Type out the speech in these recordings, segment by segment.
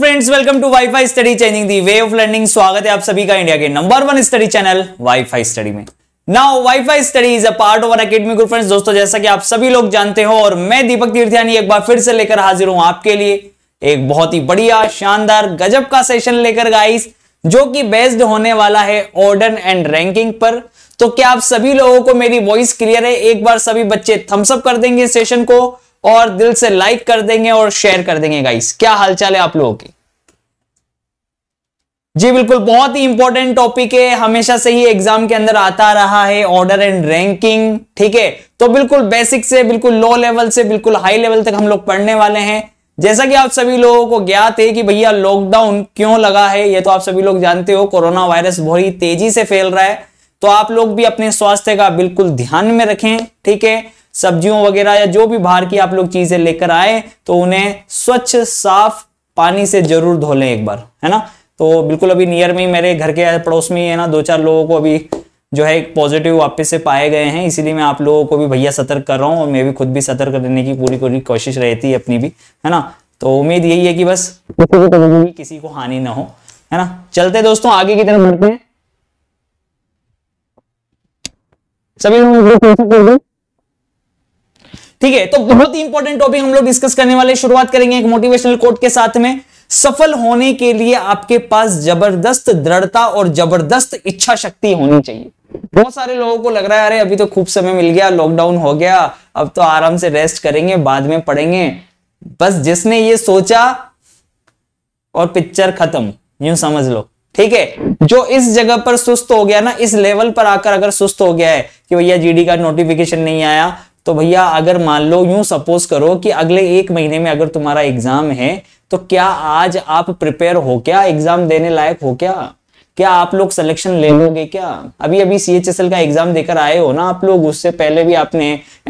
friends welcome to WiFi Study changing the way of learning स्वागत है आप सभी का इंडिया के number one study channel WiFi Study में now WiFi Study is a part of Unacademy group friends दोस्तों जैसा कि आप सभी लोग जानते हो और मैं दीपक तीर्थयानी एक बार फिर से लेकर हाजिर हूं आपके लिए एक बहुत ही बढ़िया शानदार गजब का सेशन लेकर गाइस जो कि बेस्ड होने वाला है ऑर्डर एंड रैंकिंग पर तो क्या आप सभी लोगों को मेरी वॉइस क्लियर है एक बार सभी बच्चे थम्सअप कर देंगे सेशन को और दिल से लाइक कर देंगे और शेयर कर देंगे गाइस क्या हालचाल है आप लोगों की जी बिल्कुल बहुत ही इंपॉर्टेंट टॉपिक है हमेशा से ही एग्जाम के अंदर आता रहा है ऑर्डर एंड रैंकिंग ठीक है तो बिल्कुल बेसिक से बिल्कुल लो लेवल से बिल्कुल हाई लेवल तक हम लोग पढ़ने वाले हैं जैसा कि आप सभी लोगों को ज्ञात है कि भैया लॉकडाउन क्यों लगा है ये तो आप सभी लोग जानते हो कोरोना वायरस बहुत ही तेजी से फैल रहा है तो आप लोग भी अपने स्वास्थ्य का बिल्कुल ध्यान में रखें ठीक है सब्जियों वगैरह या जो भी बाहर की आप लोग चीजें लेकर आए तो उन्हें स्वच्छ साफ पानी से जरूर धो लें एक बार है ना तो बिल्कुल अभी नियर में ही मेरे घर के पड़ोस में ही है ना दो चार लोगों को अभी जो है पॉजिटिव वापस से पाए गए हैं इसीलिए मैं आप लोगों को भी भैया सतर्क कर रहा हूँ और मैं भी खुद भी सतर्क रहने की पूरी पूरी कोशिश रहती है अपनी भी है ना तो उम्मीद यही है कि बस किसी को किसी को हानि ना हो है ना चलते दोस्तों आगे की तरफ बढ़ते हैं सभी लोग ठीक है तो बहुत ही इंपॉर्टेंट टॉपिक हम लोग डिस्कस करने वाले शुरुआत करेंगे एक मोटिवेशनल कोट के साथ में सफल होने के लिए आपके पास जबरदस्त दृढ़ता और जबरदस्त इच्छा शक्ति होनी चाहिए बहुत सारे लोगों को लग रहा है अरे अभी तो खूब समय मिल गया लॉकडाउन हो गया अब तो आराम से रेस्ट करेंगे बाद में पढ़ेंगे बस जिसने ये सोचा और पिक्चर खत्म यूं समझ लो ठीक है जो इस जगह पर सुस्त हो गया ना इस लेवल पर आकर अगर सुस्त हो गया है कि भैया जीडी का नोटिफिकेशन नहीं आया तो भैया अगर मान लो यूं सपोज करो कि अगले एक महीने में अगर तुम्हारा एग्जाम है तो क्या आज आप प्रिपेयर हो क्या एग्जाम देने लायक हो क्या क्या आप लोग सिलेक्शन ले लोगे क्या अभी अभी सी का एग्जाम देकर आए हो ना आप लोग उससे पहले भी आपने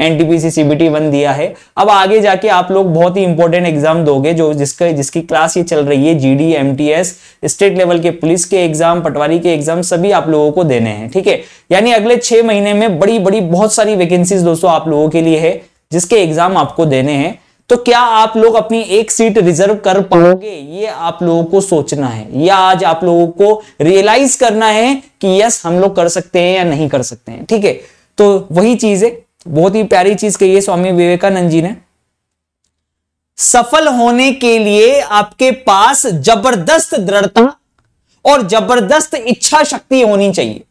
एनटीपीसी सीबीटी वन दिया है अब आगे जाके आप लोग बहुत ही इंपॉर्टेंट एग्जाम दोगे जो जिसका जिसकी क्लास ये चल रही है जीडी एमटीएस स्टेट लेवल के पुलिस के एग्जाम पटवारी के एग्जाम सभी आप लोगों को देने हैं ठीक है यानी अगले छह महीने में बड़ी बड़ी बहुत सारी वैकेंसीज दोस्तों आप लोगों के लिए है जिसके एग्जाम आपको देने हैं तो क्या आप लोग अपनी एक सीट रिजर्व कर पाओगे ये आप लोगों को सोचना है या आज आप लोगों को रियलाइज करना है कि यस हम लोग कर सकते हैं या नहीं कर सकते हैं ठीक है तो वही चीज है बहुत ही प्यारी चीज कही है स्वामी विवेकानंद जी ने सफल होने के लिए आपके पास जबरदस्त दृढ़ता और जबरदस्त इच्छा शक्ति होनी चाहिए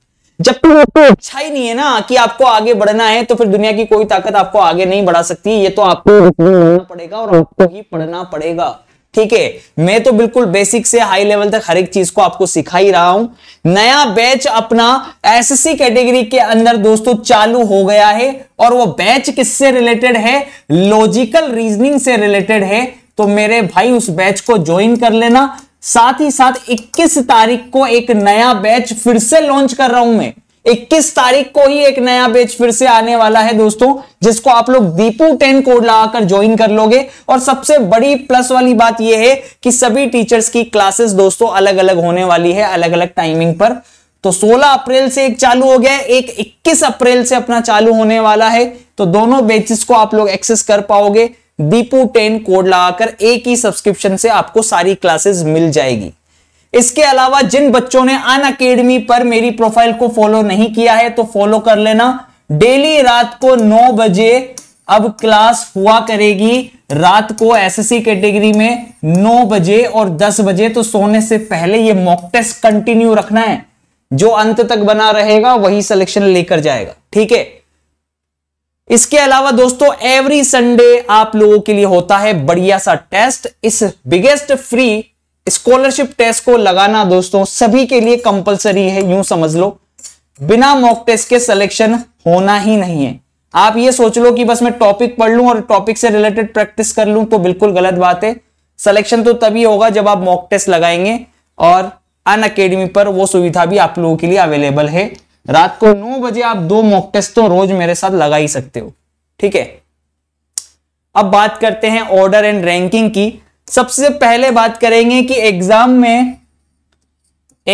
जब तक आपको इच्छा तो ही नहीं है ना कि आपको आगे बढ़ना है तो फिर दुनिया की कोई ताकत आपको आगे नहीं बढ़ा सकती ये तो आपको पड़ेगा और आपको ही पढ़ना पड़ेगा ठीक है मैं तो बिल्कुल बेसिक से हाई लेवल तक हर एक चीज को आपको सिखा ही रहा हूं नया बैच अपना एसएससी कैटेगरी के अंदर दोस्तों चालू हो गया है और वो बैच किससे रिलेटेड है लॉजिकल रीजनिंग से रिलेटेड है तो मेरे भाई उस बैच को ज्वाइन कर लेना साथ ही साथ 21 तारीख को एक नया बैच फिर से लॉन्च कर रहा हूं मैं 21 तारीख को ही एक नया बैच फिर से आने वाला है दोस्तों जिसको आप लोग दीपू टेन कोड लगाकर ज्वाइन कर लोगे और सबसे बड़ी प्लस वाली बात यह है कि सभी टीचर्स की क्लासेस दोस्तों अलग अलग होने वाली है अलग अलग टाइमिंग पर तो 16 अप्रैल से एक चालू हो गया एक 21 अप्रैल से अपना चालू होने वाला है तो दोनों बेचिस को आप लोग एक्सेस कर पाओगे दीपू टेन कोड लगाकर एक ही सब्सक्रिप्शन से आपको सारी क्लासेस मिल जाएगी इसके अलावा जिन बच्चों ने अन अकेडमी पर मेरी प्रोफाइल को फॉलो नहीं किया है तो फॉलो कर लेना डेली रात को 9 बजे अब क्लास हुआ करेगी रात को एसएससी कैटेगरी में 9 बजे और 10 बजे तो सोने से पहले ये मॉक टेस्ट कंटिन्यू रखना है जो अंत तक बना रहेगा वही सिलेक्शन लेकर जाएगा ठीक है इसके अलावा दोस्तों एवरी संडे आप लोगों के लिए होता है बढ़िया सा टेस्ट इस बिगेस्ट फ्री स्कॉलरशिप टेस्ट को लगाना दोस्तों सभी के लिए कंपलसरी है यूं समझ लो बिना मॉक टेस्ट के सिलेक्शन होना ही नहीं है आप ये सोच लो कि बस मैं टॉपिक पढ़ लूं और टॉपिक से रिलेटेड प्रैक्टिस कर लूं तो बिल्कुल गलत बात है सिलेक्शन तो तभी होगा जब आप मॉक टेस्ट लगाएंगे और अन अकेडमी पर वो सुविधा भी आप लोगों के लिए अवेलेबल है रात को नौ बजे आप दो मॉक टेस्ट तो रोज मेरे साथ लगा ही सकते हो ठीक है अब बात करते हैं ऑर्डर एंड रैंकिंग की सबसे पहले बात करेंगे कि एग्जाम में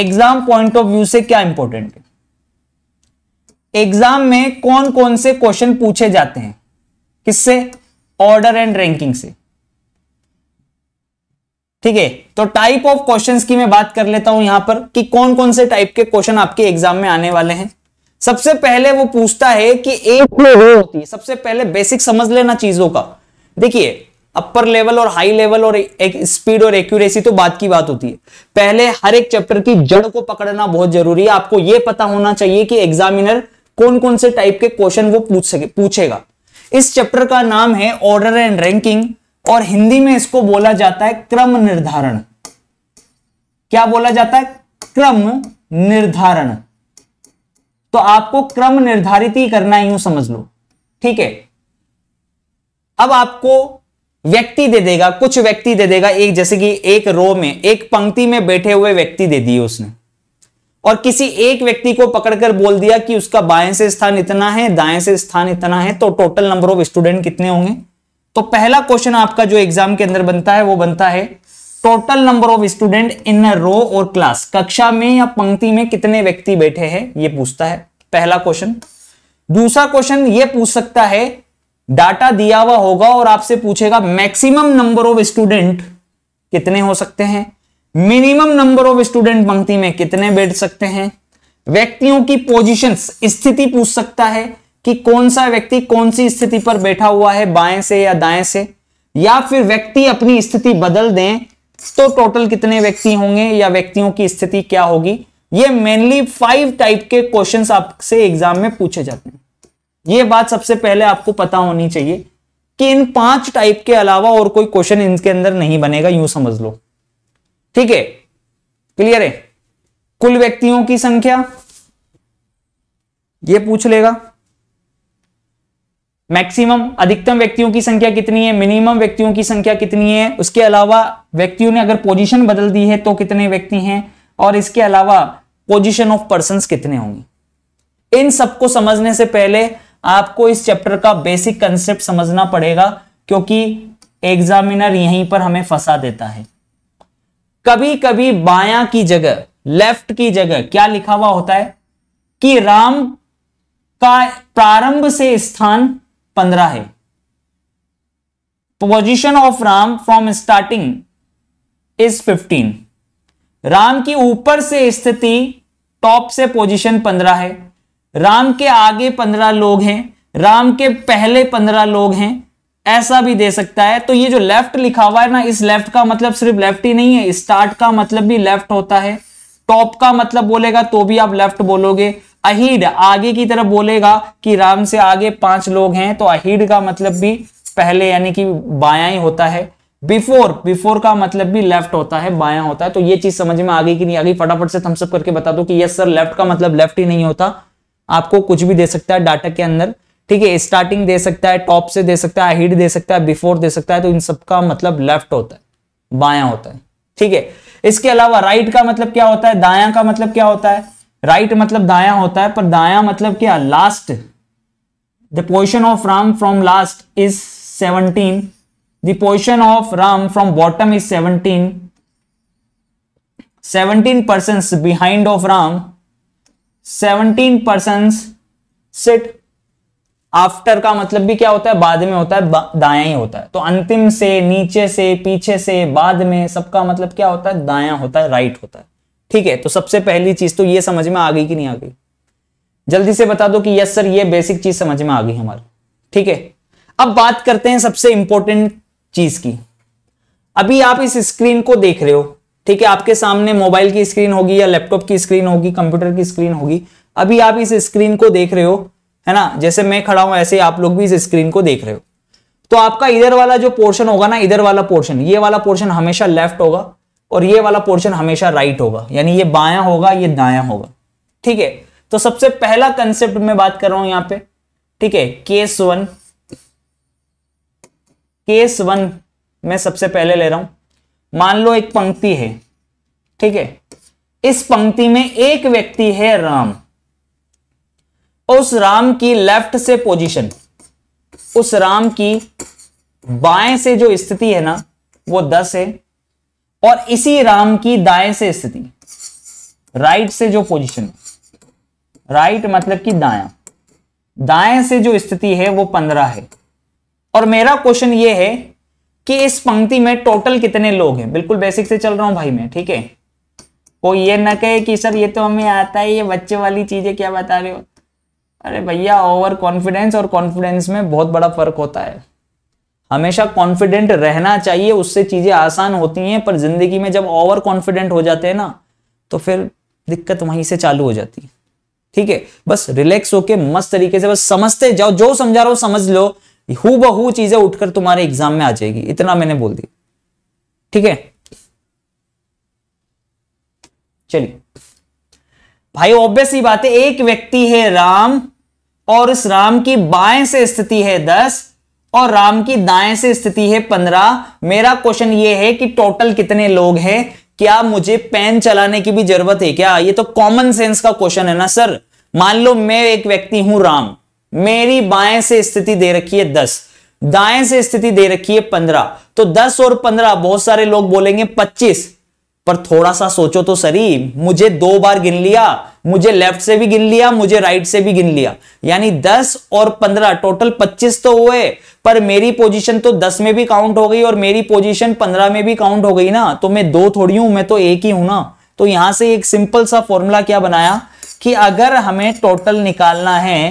एग्जाम पॉइंट ऑफ व्यू से क्या इंपॉर्टेंट है एग्जाम में कौन कौन से क्वेश्चन पूछे जाते हैं किससे ऑर्डर एंड रैंकिंग से ठीक है तो टाइप ऑफ क्वेश्चंस की मैं बात कर लेता हूं यहां पर कि कौन कौन से टाइप के क्वेश्चन आपके एग्जाम में आने वाले हैं सबसे पहले वो पूछता है कि एक में होती है सबसे पहले बेसिक समझ लेना चीजों का देखिए अपर लेवल और हाई लेवल और स्पीड और एक्यूरेसी तो बात की बात होती है पहले हर एक चैप्टर की जड़ को पकड़ना बहुत जरूरी है आपको यह पता होना चाहिए कि एग्जामिनर कौन कौन से टाइप के क्वेश्चन वो पूछ सके पूछेगा इस चैप्टर का नाम है ऑर्डर एंड रैंकिंग और हिंदी में इसको बोला जाता है क्रम निर्धारण क्या बोला जाता है क्रम निर्धारण तो आपको क्रम निर्धारित ही करना है यूं समझ लो ठीक है अब आपको व्यक्ति दे देगा कुछ व्यक्ति दे देगा एक जैसे कि एक रो में एक पंक्ति में बैठे हुए व्यक्ति दे दिए उसने और किसी एक व्यक्ति को पकड़कर बोल दिया कि उसका बाएं से स्थान इतना है दाएं से स्थान इतना है तो टोटल नंबर ऑफ स्टूडेंट कितने होंगे तो पहला क्वेश्चन आपका जो एग्जाम के अंदर बनता है वो बनता है total number of student in row और क्लास कक्षा में या पंक्ति में कितने व्यक्ति बैठे हैं ये पूछता है पहला क्वेश्चन दूसरा क्वेश्चन ये पूछ सकता है डाटा दिया हुआ होगा और आपसे पूछेगा मैक्सिमम नंबर ऑफ स्टूडेंट कितने हो सकते हैं मिनिमम नंबर ऑफ स्टूडेंट पंक्ति में कितने बैठ सकते हैं व्यक्तियों की पोजिशन स्थिति पूछ सकता है कि कौन सा व्यक्ति कौन सी स्थिति पर बैठा हुआ है बाएं से या दाएं से या फिर व्यक्ति अपनी स्थिति बदल दें तो टोटल कितने व्यक्ति होंगे या व्यक्तियों की स्थिति क्या होगी ये मेनली फाइव टाइप के क्वेश्चन आपसे एग्जाम में पूछे जाते हैं ये बात सबसे पहले आपको पता होनी चाहिए कि इन पांच टाइप के अलावा और कोई क्वेश्चन इनके अंदर नहीं बनेगा यूं समझ लो ठीक है क्लियर है कुल व्यक्तियों की संख्या ये पूछ लेगा मैक्सिमम अधिकतम व्यक्तियों की संख्या कितनी है मिनिमम व्यक्तियों की संख्या कितनी है उसके अलावा व्यक्तियों ने अगर पोजीशन बदल दी है तो कितने व्यक्ति हैं और इसके अलावा पोजीशन ऑफ पर्सन कितने होंगे इन सबको समझने से पहले आपको इस चैप्टर का बेसिक कंसेप्ट समझना पड़ेगा क्योंकि एग्जामिनर यहीं पर हमें फंसा देता है कभी कभी बाया की जगह लेफ्ट की जगह क्या लिखा हुआ होता है कि राम का प्रारंभ से स्थान पंद्रह है position of Ram from starting is fifteen Ram की ऊपर से स्थिति टॉप से पोजीशन पंद्रह है राम के आगे पंद्रह लोग हैं राम के पहले पंद्रह लोग हैं ऐसा भी दे सकता है तो ये जो लेफ्ट लिखा हुआ है ना इस लेफ्ट का मतलब सिर्फ लेफ्ट ही नहीं है स्टार्ट का मतलब भी लेफ्ट होता है टॉप का मतलब बोलेगा तो भी आप लेफ्ट बोलोगे अहीड आगे की तरफ बोलेगा कि राम से आगे पांच लोग हैं तो अहीड का मतलब भी पहले यानी कि बाया ही होता है बिफोर बिफोर का मतलब भी लेफ्ट होता है बाया होता है तो ये चीज समझ में आ गई कि नहीं आ गई फटाफट से थम्सअप करके बता दो कि यस सर लेफ्ट का मतलब लेफ्ट ही नहीं होता आपको कुछ भी दे सकता है डाटा के अंदर ठीक है स्टार्टिंग दे सकता है टॉप से दे सकता है हिट दे सकता है बिफोर दे सकता है तो इन सबका मतलब लेफ्ट होता है बाया होता है ठीक है इसके अलावा राइट का मतलब क्या होता है दाया का मतलब क्या होता है राइट मतलब दाया होता है पर दाया मतलब क्या last the position of Ram from last is seventeen the position of Ram from bottom is seventeen seventeen percent behind of Ram seventeen percent sit after का मतलब भी क्या होता है बाद में होता है दाया ही होता है तो अंतिम से नीचे से पीछे से बाद में सबका मतलब क्या होता है दाया होता है राइट होता है ठीक है तो सबसे पहली चीज तो ये समझ में आ गई कि नहीं आ गई जल्दी से बता दो कि यस सर ये बेसिक चीज समझ में आ गई हमारी ठीक है अब बात करते हैं सबसे इंपॉर्टेंट चीज की अभी आप इस स्क्रीन को देख रहे हो ठीक है आपके सामने मोबाइल की स्क्रीन होगी या लैपटॉप की स्क्रीन होगी कंप्यूटर की स्क्रीन होगी अभी आप इस स्क्रीन को देख रहे हो है ना जैसे मैं खड़ा हूं ऐसे आप लोग भी इस स्क्रीन को देख रहे हो तो आपका इधर वाला जो पोर्शन होगा ना इधर वाला पोर्शन ये वाला पोर्शन हमेशा लेफ्ट होगा और ये वाला पोर्शन हमेशा राइट होगा यानी ये बाया होगा ये दाया होगा ठीक है तो सबसे पहला कंसेप्ट में बात कर रहा हूं यहां पे ठीक है केस वन केस वन मैं सबसे पहले ले रहा हूं मान लो एक पंक्ति है ठीक है इस पंक्ति में एक व्यक्ति है राम उस राम की लेफ्ट से पोजीशन उस राम की बाएं से जो स्थिति है ना वो दस है और इसी राम की दाएं से स्थिति राइट से जो पोजीशन राइट मतलब कि दाया दाएं से जो स्थिति है वो पंद्रह है और मेरा क्वेश्चन ये है कि इस पंक्ति में टोटल कितने लोग हैं बिल्कुल बेसिक से चल रहा हूं भाई मैं ठीक है कोई ये ना कहे कि सर ये तो हमें आता है ये बच्चे वाली चीजें क्या बता रहे हो अरे भैया ओवर कॉन्फिडेंस और कॉन्फिडेंस में बहुत बड़ा फर्क होता है हमेशा कॉन्फिडेंट रहना चाहिए उससे चीज़ें आसान होती हैं पर ज़िंदगी में जब ओवर कॉन्फिडेंट हो जाते हैं ना तो फिर दिक्कत वहीं से चालू हो जाती है ठीक है बस रिलैक्स होके मस्त तरीके से बस समझते जाओ जो समझा रहा हूं समझ लो हु बहु चीजें उठकर तुम्हारे एग्जाम में आ जाएगी इतना मैंने बोल दिया ठीक है चलिए भाई ऑब्वियस ही बात है एक व्यक्ति है राम और उस राम की बाएं से स्थिति है दस और राम की दाएं से स्थिति है पंद्रह मेरा क्वेश्चन ये है कि टोटल कितने लोग हैं क्या मुझे पेन चलाने की भी जरूरत है क्या ये तो कॉमन सेंस का क्वेश्चन है ना सर मान लो मैं एक व्यक्ति हूं राम मेरी बाएं से स्थिति दे रखी है दस दाएं से स्थिति दे रखी है पंद्रह तो दस और पंद्रह बहुत सारे लोग बोलेंगे पच्चीस पर थोड़ा सा सोचो तो सरी मुझे दो बार गिन लिया मुझे लेफ्ट से भी गिन लिया मुझे राइट से भी गिन लिया यानी 10 और 15 टोटल 25 तो हुए पर मेरी पोजीशन तो 10 में भी काउंट हो गई और मेरी पोजीशन 15 में भी काउंट हो गई ना तो मैं दो थोड़ी हूं मैं तो एक ही हूं ना तो यहां से एक सिंपल सा फॉर्मूला क्या बनाया कि अगर हमें टोटल निकालना है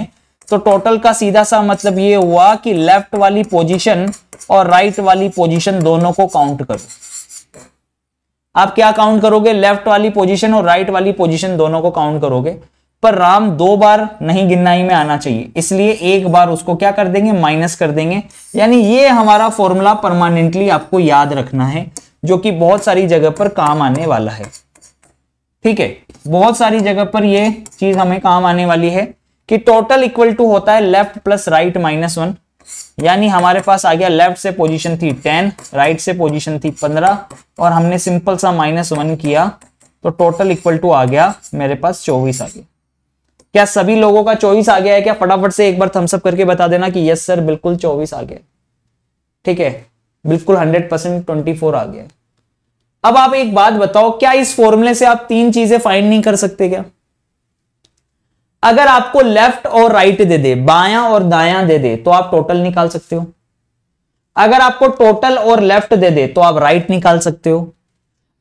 तो टोटल का सीधा सा मतलब ये हुआ कि लेफ्ट वाली पोजिशन और राइट वाली पोजिशन दोनों को काउंट करो आप क्या काउंट करोगे लेफ्ट वाली पोजीशन और राइट वाली पोजीशन दोनों को काउंट करोगे पर राम दो बार नहीं गिननाई में आना चाहिए इसलिए एक बार उसको क्या कर देंगे माइनस कर देंगे यानी ये हमारा फॉर्मूला परमानेंटली आपको याद रखना है जो कि बहुत सारी जगह पर काम आने वाला है ठीक है बहुत सारी जगह पर ये चीज हमें काम आने वाली है कि टोटल इक्वल टू होता है left plus right minus one यानी हमारे पास आ गया लेफ्ट से पोजीशन थी टेन राइट से पोजीशन थी पंद्रह और हमने सिंपल सा माइनस वन किया तो टोटल इक्वल टू आ गया मेरे पास चौबीस आ गया क्या सभी लोगों का चौबीस आ गया है क्या फटाफट से एक बार थम्सअप करके बता देना कि यस सर बिल्कुल चौबीस आ गया ठीक है बिल्कुल हंड्रेड परसेंट ट्वेंटी फोर आ गया अब आप एक बात बताओ क्या इस फॉर्मूले से आप तीन चीजें फाइंड नहीं कर सकते क्या अगर आपको लेफ्ट और राइट दे दे बाया और दाया दे दे तो आप टोटल निकाल सकते हो अगर आपको टोटल और लेफ्ट दे दे तो आप राइट निकाल सकते हो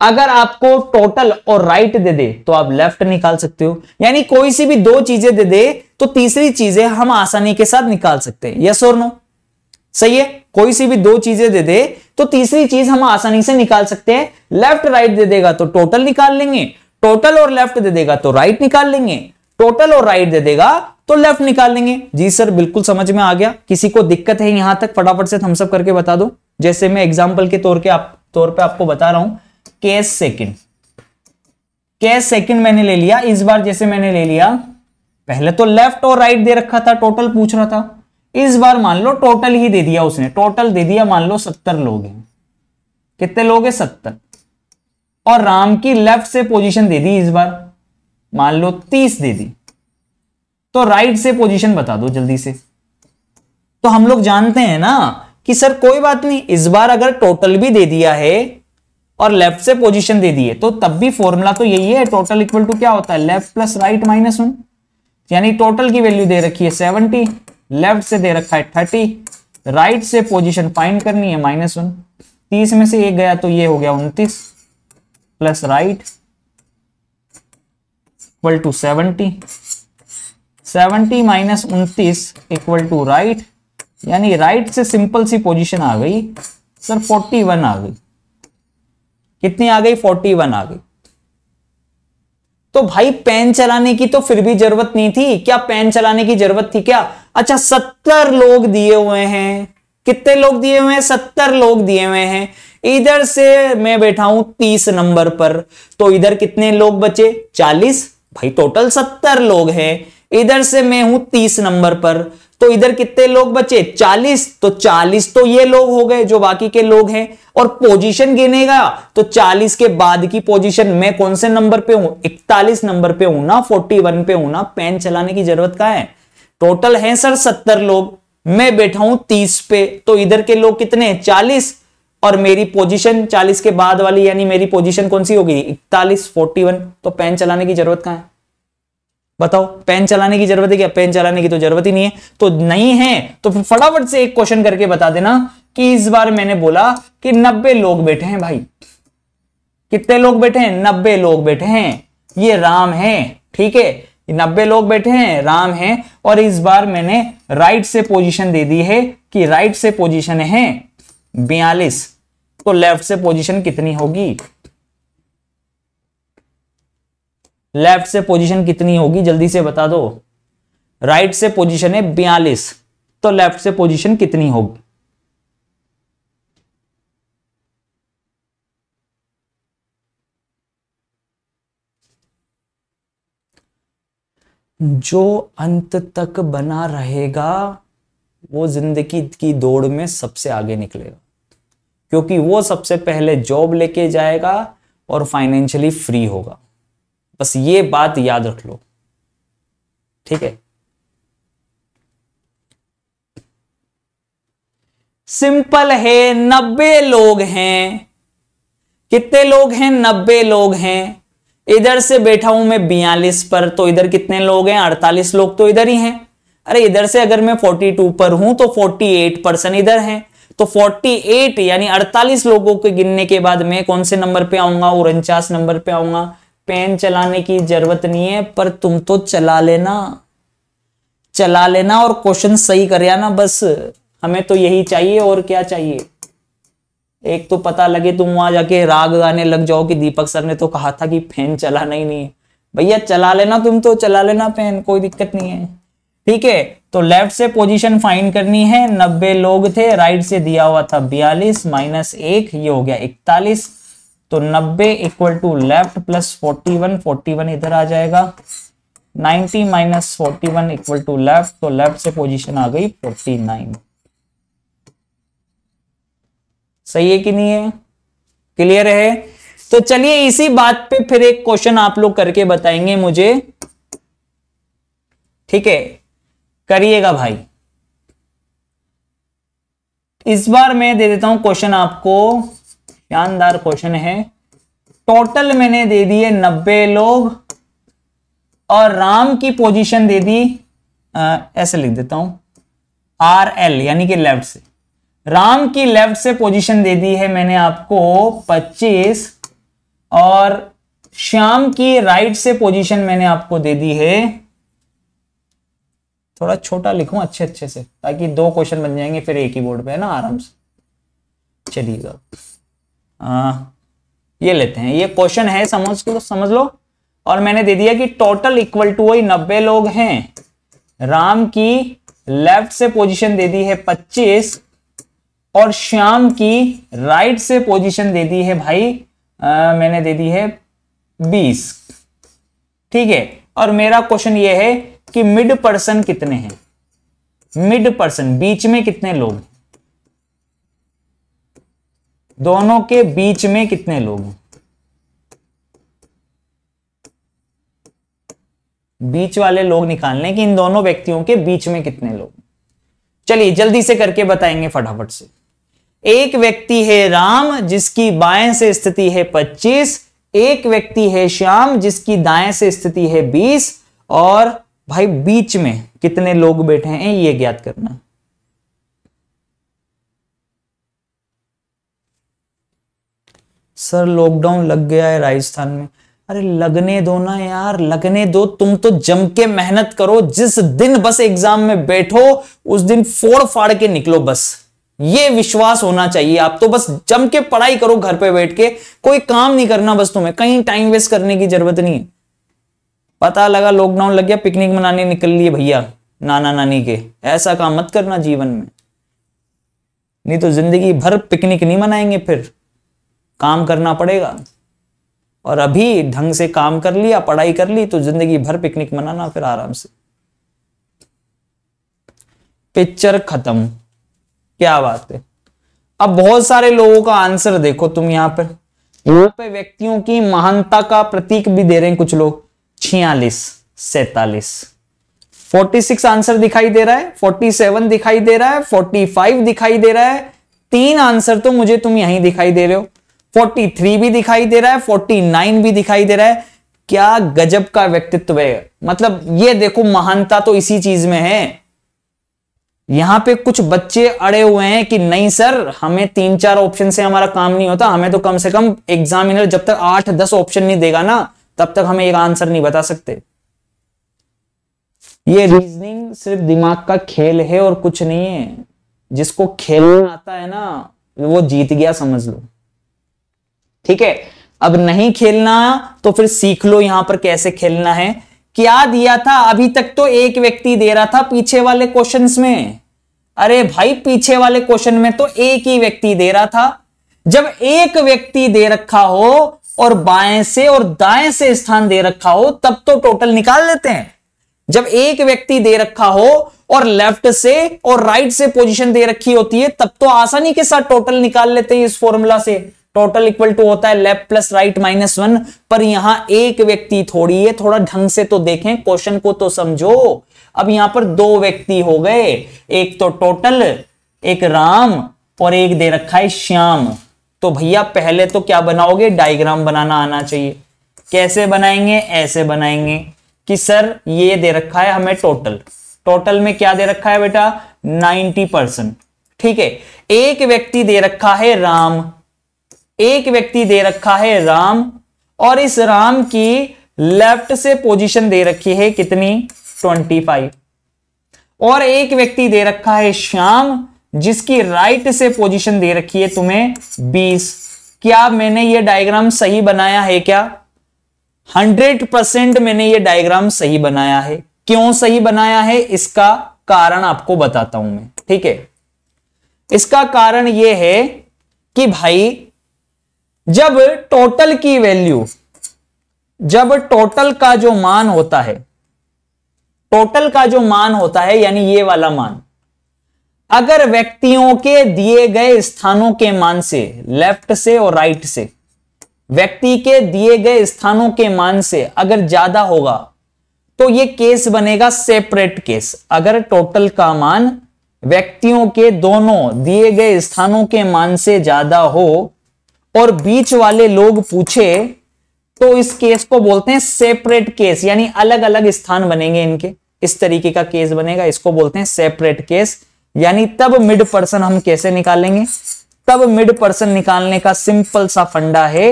अगर आपको टोटल और राइट दे दे तो आप लेफ्ट निकाल सकते हो यानी कोई सी भी दो चीजें दे दे तो तीसरी चीजें हम आसानी के साथ निकाल सकते हैं यस और नो सही है कोई सी भी दो चीजें दे दे तो तीसरी चीज हम आसानी से निकाल सकते हैं लेफ्ट राइट दे देगा तो टोटल निकाल लेंगे टोटल और लेफ्ट दे देगा तो राइट निकाल लेंगे टोटल और राइट दे देगा तो लेफ्ट निकाल लेंगे जी सर बिल्कुल समझ में आ गया किसी को दिक्कत है यहां तक फटाफट से थम्सअप करके बता दो जैसे मैं एग्जाम्पल के तौर के आप तौर पे आपको बता रहा हूं केस सेकंड केस सेकंड मैंने ले लिया इस बार जैसे मैंने ले लिया पहले तो लेफ्ट और राइट दे रखा था टोटल पूछ रहा था इस बार मान लो टोटल ही दे दिया उसने टोटल दे दिया मान लो सत्तर लोग हैं कितने लोग हैं सत्तर और राम की लेफ्ट से पोजिशन दे दी इस बार मान लो तीस दे दी तो राइट से पोजीशन बता दो जल्दी से तो हम लोग जानते हैं ना कि सर कोई बात नहीं इस बार अगर टोटल भी दे दिया है और लेफ्ट से पोजीशन दे दिए तो तब भी फॉर्मूला तो यही है टोटल इक्वल टू क्या होता है left plus right minus one यानी टोटल की वैल्यू दे रखी है सेवनटी लेफ्ट से दे रखा है थर्टी राइट से पोजिशन फाइंड करनी है माइनस वन तीस में से एक गया तो ये हो गया उनतीस plus right equal to seventy seventy minus उनतीस इक्वल टू राइट यानी राइट से सिंपल सी पोजीशन आ गई सर फोर्टी वन आ गई कितनी आ गई फोर्टी वन आ गई तो भाई पेन चलाने की तो फिर भी जरूरत नहीं थी क्या पेन चलाने की जरूरत थी क्या अच्छा सत्तर लोग दिए हुए हैं कितने लोग दिए हुए हैं सत्तर लोग दिए हुए हैं इधर से मैं बैठा हूं तीस नंबर पर तो इधर कितने लोग बचे चालीस भाई टोटल सत्तर लोग हैं इधर से मैं हूं तीस नंबर पर तो इधर कितने लोग बचे चालीस तो चालीस तो ये लोग हो गए जो बाकी के लोग हैं और पोजीशन गिनेगा तो चालीस के बाद की पोजीशन मैं कौन से नंबर पे हूं इकतालीस नंबर पे हूं ना फोर्टी वन पे हूं ना पेन चलाने की जरूरत का है टोटल है सर सत्तर लोग मैं बैठा हूं तीस पे तो इधर के लोग कितने चालीस और मेरी पोजीशन 40 के बाद वाली यानी मेरी पोजीशन कौन सी होगी इकतालीस फोर्टी वन तो पेन चलाने की जरूरत कहां है बताओ पेन चलाने की जरूरत है क्या पेन चलाने की तो जरूरत ही नहीं है तो नहीं है तो फटाफट से एक क्वेश्चन करके बता देना कि इस बार मैंने बोला कि नब्बे लोग बैठे हैं भाई कितने लोग बैठे हैं नब्बे लोग बैठे हैं ये राम है ठीक है नब्बे लोग बैठे हैं राम है और इस बार मैंने राइट से पोजीशन दे दी है कि राइट से पोजीशन है बयालीस तो लेफ्ट से पोजीशन कितनी होगी लेफ्ट से पोजीशन कितनी होगी जल्दी से बता दो राइट से पोजीशन है बयालीस तो लेफ्ट से पोजीशन कितनी होगी जो अंत तक बना रहेगा वो जिंदगी की दौड़ में सबसे आगे निकलेगा क्योंकि वो सबसे पहले जॉब लेके जाएगा और फाइनेंशियली फ्री होगा बस ये बात याद रख लो ठीक है सिंपल है नब्बे लोग हैं कितने लोग हैं नब्बे लोग हैं इधर से बैठा हूं मैं बयालीस पर तो इधर कितने लोग हैं अड़तालीस लोग तो इधर ही हैं अरे इधर से अगर मैं 42 पर हूं तो 48 पर्सन इधर है तो 48 यानी 48 लोगों के गिनने के बाद मैं कौन से नंबर पे आऊंगा उनचास नंबर पे आऊंगा पेन चलाने की जरूरत नहीं है पर तुम तो चला लेना चला लेना और क्वेश्चन सही कर ना बस हमें तो यही चाहिए और क्या चाहिए एक तो पता लगे तुम वहां जाके राग गाने लग जाओ कि दीपक सर ने तो कहा था कि फैन चलाना ही नहीं है भैया चला लेना तुम तो चला लेना फैन कोई दिक्कत नहीं है ठीक है तो लेफ्ट से पोजीशन फाइंड करनी है नब्बे लोग थे राइट से दिया हुआ था बयालीस माइनस एक ये हो गया इकतालीस तो नब्बे equal to left plus forty one forty one इधर आ जाएगा ninety minus forty one equal to left तो लेफ्ट से पोजीशन आ गई फोर्टी नाइन सही है कि नहीं है क्लियर है तो चलिए इसी बात पे फिर एक क्वेश्चन आप लोग करके बताएंगे मुझे ठीक है करिएगा भाई इस बार मैं दे देता हूं क्वेश्चन आपको शानदार क्वेश्चन है टोटल मैंने दे दिए नब्बे लोग और राम की पोजीशन दे दी आ, ऐसे लिख देता हूं आर एल यानी कि लेफ्ट से राम की लेफ्ट से पोजीशन दे दी है मैंने आपको 25 और श्याम की राइट से पोजीशन मैंने आपको दे दी है थोड़ा छोटा लिखूं अच्छे अच्छे से ताकि दो क्वेश्चन बन जाएंगे फिर एक ही बोर्ड पे है ना आराम से चलिएगा ये लेते हैं ये क्वेश्चन है समझ के समझ लो और मैंने दे दिया कि टोटल इक्वल टू वही नब्बे लोग हैं राम की लेफ्ट से पोजीशन दे दी है पच्चीस और श्याम की राइट से पोजीशन दे दी है भाई आ, मैंने दे दी है बीस ठीक है और मेरा क्वेश्चन ये है कि मिड पर्सन कितने हैं मिड पर्सन बीच में कितने लोग दोनों के बीच में कितने लोग हैं बीच वाले लोग निकालने कि इन दोनों व्यक्तियों के बीच में कितने लोग चलिए जल्दी से करके बताएंगे फटाफट से एक व्यक्ति है राम जिसकी बाएं से स्थिति है 25 एक व्यक्ति है श्याम जिसकी दाएं से स्थिति है 20 और भाई बीच में कितने लोग बैठे हैं ये ज्ञात करना सर लॉकडाउन लग गया है राजस्थान में अरे लगने दो ना यार लगने दो तुम तो जम के मेहनत करो जिस दिन बस एग्जाम में बैठो उस दिन फोड़ फाड़ के निकलो बस ये विश्वास होना चाहिए आप तो बस जम के पढ़ाई करो घर पे बैठ के कोई काम नहीं करना बस तुम्हें कहीं टाइम वेस्ट करने की जरूरत नहीं है पता लगा लॉकडाउन लग गया पिकनिक मनाने निकल लिए भैया नाना नानी के ऐसा काम मत करना जीवन में नहीं तो जिंदगी भर पिकनिक नहीं मनाएंगे फिर काम करना पड़ेगा और अभी ढंग से काम कर लिया पढ़ाई कर ली तो जिंदगी भर पिकनिक मनाना फिर आराम से पिक्चर खत्म क्या बात है अब बहुत सारे लोगों का आंसर देखो तुम यहां पर यहाँ पे व्यक्तियों की महानता का प्रतीक भी दे रहे हैं कुछ लोग छियालीस सैतालीस 46 आंसर दिखाई दे रहा है 47 दिखाई दे रहा है 45 दिखाई दे रहा है तीन आंसर तो मुझे तुम यहीं दिखाई दे रहे हो 43 भी दिखाई दे रहा है 49 भी दिखाई दे रहा है क्या गजब का व्यक्तित्व है मतलब ये देखो महानता तो इसी चीज में है यहां पे कुछ बच्चे अड़े हुए हैं कि नहीं सर हमें तीन चार ऑप्शन से हमारा काम नहीं होता हमें तो कम से कम एग्जामिनर जब तक आठ दस ऑप्शन नहीं देगा ना तब तक हम एक आंसर नहीं बता सकते ये रीजनिंग सिर्फ दिमाग का खेल है और कुछ नहीं है जिसको खेलना आता है ना वो जीत गया समझ लो ठीक है अब नहीं खेलना तो फिर सीख लो यहां पर कैसे खेलना है क्या दिया था अभी तक तो एक व्यक्ति दे रहा था पीछे वाले क्वेश्चंस में अरे भाई पीछे वाले क्वेश्चन में तो एक ही व्यक्ति दे रहा था जब एक व्यक्ति दे रखा हो और बाएं से और दाएं से स्थान दे रखा हो तब तो टोटल निकाल लेते हैं जब एक व्यक्ति दे रखा हो और लेफ्ट से और राइट से पोजीशन दे रखी होती है तब तो आसानी के साथ टोटल निकाल लेते हैं इस फॉर्मूला से टोटल इक्वल टू होता है left plus right minus one पर यहां एक व्यक्ति थोड़ी है थोड़ा ढंग से तो देखें क्वेश्चन को तो समझो अब यहां पर दो व्यक्ति हो गए एक तो टोटल एक राम और एक दे रखा है श्याम तो भैया पहले तो क्या बनाओगे डायग्राम बनाना आना चाहिए कैसे बनाएंगे ऐसे बनाएंगे कि सर ये दे रखा है हमें टोटल टोटल में क्या दे रखा है बेटा 90 परसेंट ठीक है एक व्यक्ति दे रखा है राम एक व्यक्ति दे रखा है राम और इस राम की लेफ्ट से पोजीशन दे रखी है कितनी 25 और एक व्यक्ति दे रखा है श्याम जिसकी राइट से पोजीशन दे रखी है तुम्हें 20 क्या मैंने ये डायग्राम सही बनाया है क्या 100 परसेंट मैंने ये डायग्राम सही बनाया है क्यों सही बनाया है इसका कारण आपको बताता हूं मैं ठीक है इसका कारण यह है कि भाई जब टोटल की वैल्यू जब टोटल का जो मान होता है टोटल का जो मान होता है यानी ये वाला मान अगर व्यक्तियों के दिए गए स्थानों के मान से लेफ्ट से और राइट से व्यक्ति के दिए गए स्थानों के मान से अगर ज्यादा होगा तो ये केस बनेगा सेपरेट केस अगर टोटल का मान व्यक्तियों के दोनों दिए गए स्थानों के मान से ज्यादा हो और बीच वाले लोग पूछे तो इस केस को बोलते हैं सेपरेट केस यानी अलग अलग स्थान बनेंगे इनके इस तरीके का केस बनेगा इसको बोलते हैं सेपरेट केस यानी तब मिड पर्सन हम कैसे निकालेंगे तब मिड पर्सन निकालने का सिंपल सा फंडा है